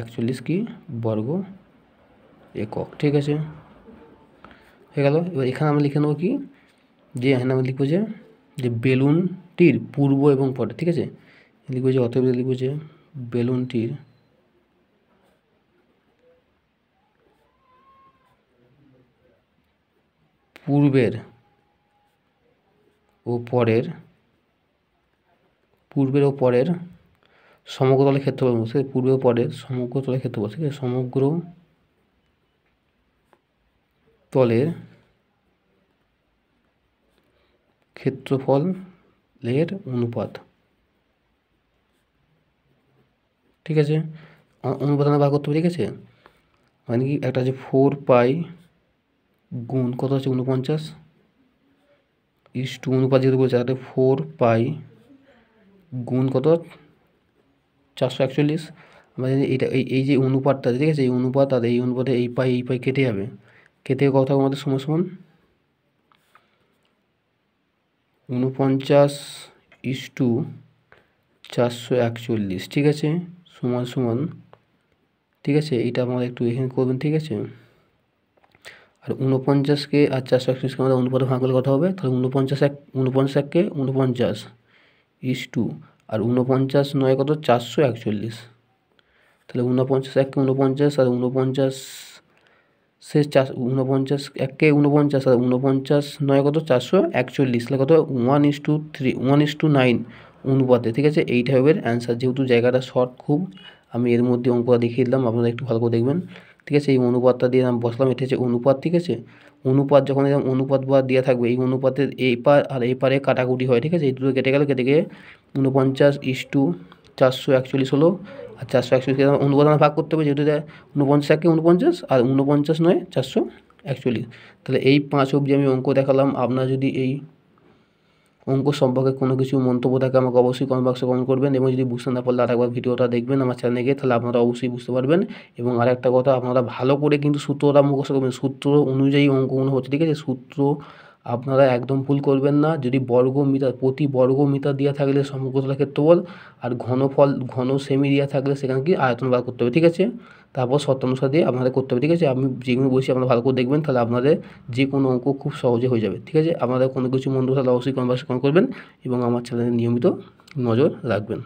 একচল্লিশ কি বর্গ একক ঠিক আছে হয়ে গেল এবার এখানে আমরা লিখে নেবো কি যে এখানে আমি লিখবো যে যে বেলুনটির পূর্ব এবং পরে ঠিক আছে লিখবো যে অতএব লিখবো যে বেলুনটির পূর্বের ও পরের পূর্বের ও পরের সমগ্র তলের ক্ষেত্রফল পূর্বের পরের সমগ্র তলের ক্ষেত্রফল ঠিক আছে সমগ্র তলের ক্ষেত্রফলের অনুপাত ঠিক আছে অনুপাত আমরা ভাগ করতে ঠিক আছে মানে কি একটা আছে ফোর পাই গুণ কত আছে উনপঞ্চাশ ইস টু অনুপাত যেহেতু বলছে একটা ফোর পাই গুণ কত চারশো একচল্লিশ আমরা জানি এটা এই যে অনুপাতটা ঠিক আছে এই অনুপাত আর এই অনুপাতে এই পাই এই পাই কেটে যাবে কে থেকে কত আমাদের সমান সমান উনপঞ্চাশ ইস টু চারশো একচল্লিশ ঠিক আছে সমান সমান ঠিক আছে এটা আমাদের একটু এখানে করবেন ঠিক আছে আর উনপঞ্চাশকে আর চারশো একচল্লিশকে আমাদের অনুপাতে ভাগ করলে কথা হবে তাহলে উনপঞ্চাশ এক উনপঞ্চাশ এককে উনপঞ্চাশ ইস টু আর উনপঞ্চাশ নয় কত চারশো একচল্লিশ তাহলে উনপঞ্চাশ এককে উনপঞ্চাশ আর উনপঞ্চাশ সে চার ঊনপঞ্চাশ একে ঊনপঞ্চাশ আর ঊনপঞ্চাশ নয় কত চারশো একচল্লিশ তাহলে কত one is to three one is to nine অনুপাতে ঠিক আছে এই টাইপের অ্যান্সার যেহেতু জায়গাটা শর্ট খুব আমি এর মধ্যে অঙ্কটা দেখিয়ে দিলাম আপনারা একটু ভালো করে দেখবেন ঠিক আছে এই অনুপাতটা দিয়ে আমি বসলাম এটা হচ্ছে অনুপাত ঠিক আছে অনুপাত যখন এরকম অনুপাত বা দেওয়া থাকবে এই অনুপাতের এই পার আর এই পারে কাটাকুটি হয় ঠিক আছে এই দুটো কেটে গেলে কেটে গিয়ে ঊনপঞ্চাশ ইস টু চারশো একচল্লিশ হলো আর চারশো একচল্লিশকে অনুপাত ভাগ করতে হবে যেহেতু উনপঞ্চাশ একে উনপঞ্চাশ আর উনপঞ্চাশ নয় চারশো একচল্লিশ তাহলে এই পাঁচ অবধি আমি অঙ্ক দেখালাম আপনার যদি এই অঙ্ক সম্পর্কে কোনো কিছু মন্তব্য থাকে আমাকে অবশ্যই কমেন্ট বক্সে কমেন্ট করবেন এবং যদি বুঝতে না পারলে আরেকবার ভিডিওটা দেখবেন আমার চ্যানেলে গিয়ে তাহলে আপনারা অবশ্যই বুঝতে পারবেন এবং আরেকটা কথা আপনারা ভালো করে কিন্তু সূত্রটা মুখস্থ করবেন সূত্র অনুযায়ী অঙ্কগুলো হচ্ছে ঠিক আছে সূত্র আপনারা একদম ভুল করবেন না যদি বর্গ মিটার প্রতি বর্গ মিটার দেওয়া থাকলে সমগ্রতলা ক্ষেত্রফল আর ঘনফল ঘন সেমি দেওয়া থাকলে সেখানে কি আয়তন বার করতে হবে ঠিক আছে তারপর শর্ত দিয়ে আপনাদের করতে হবে ঠিক আছে আমি যেগুলো বলছি আপনারা ভালো করে দেখবেন তাহলে আপনাদের যে কোনো অঙ্ক খুব সহজে হয়ে যাবে ঠিক আছে আপনারা কোনো কিছু মন্দ তাহলে অবশ্যই কনভার্সেশন করবেন এবং আমার চ্যানেলে নিয়মিত নজর রাখবেন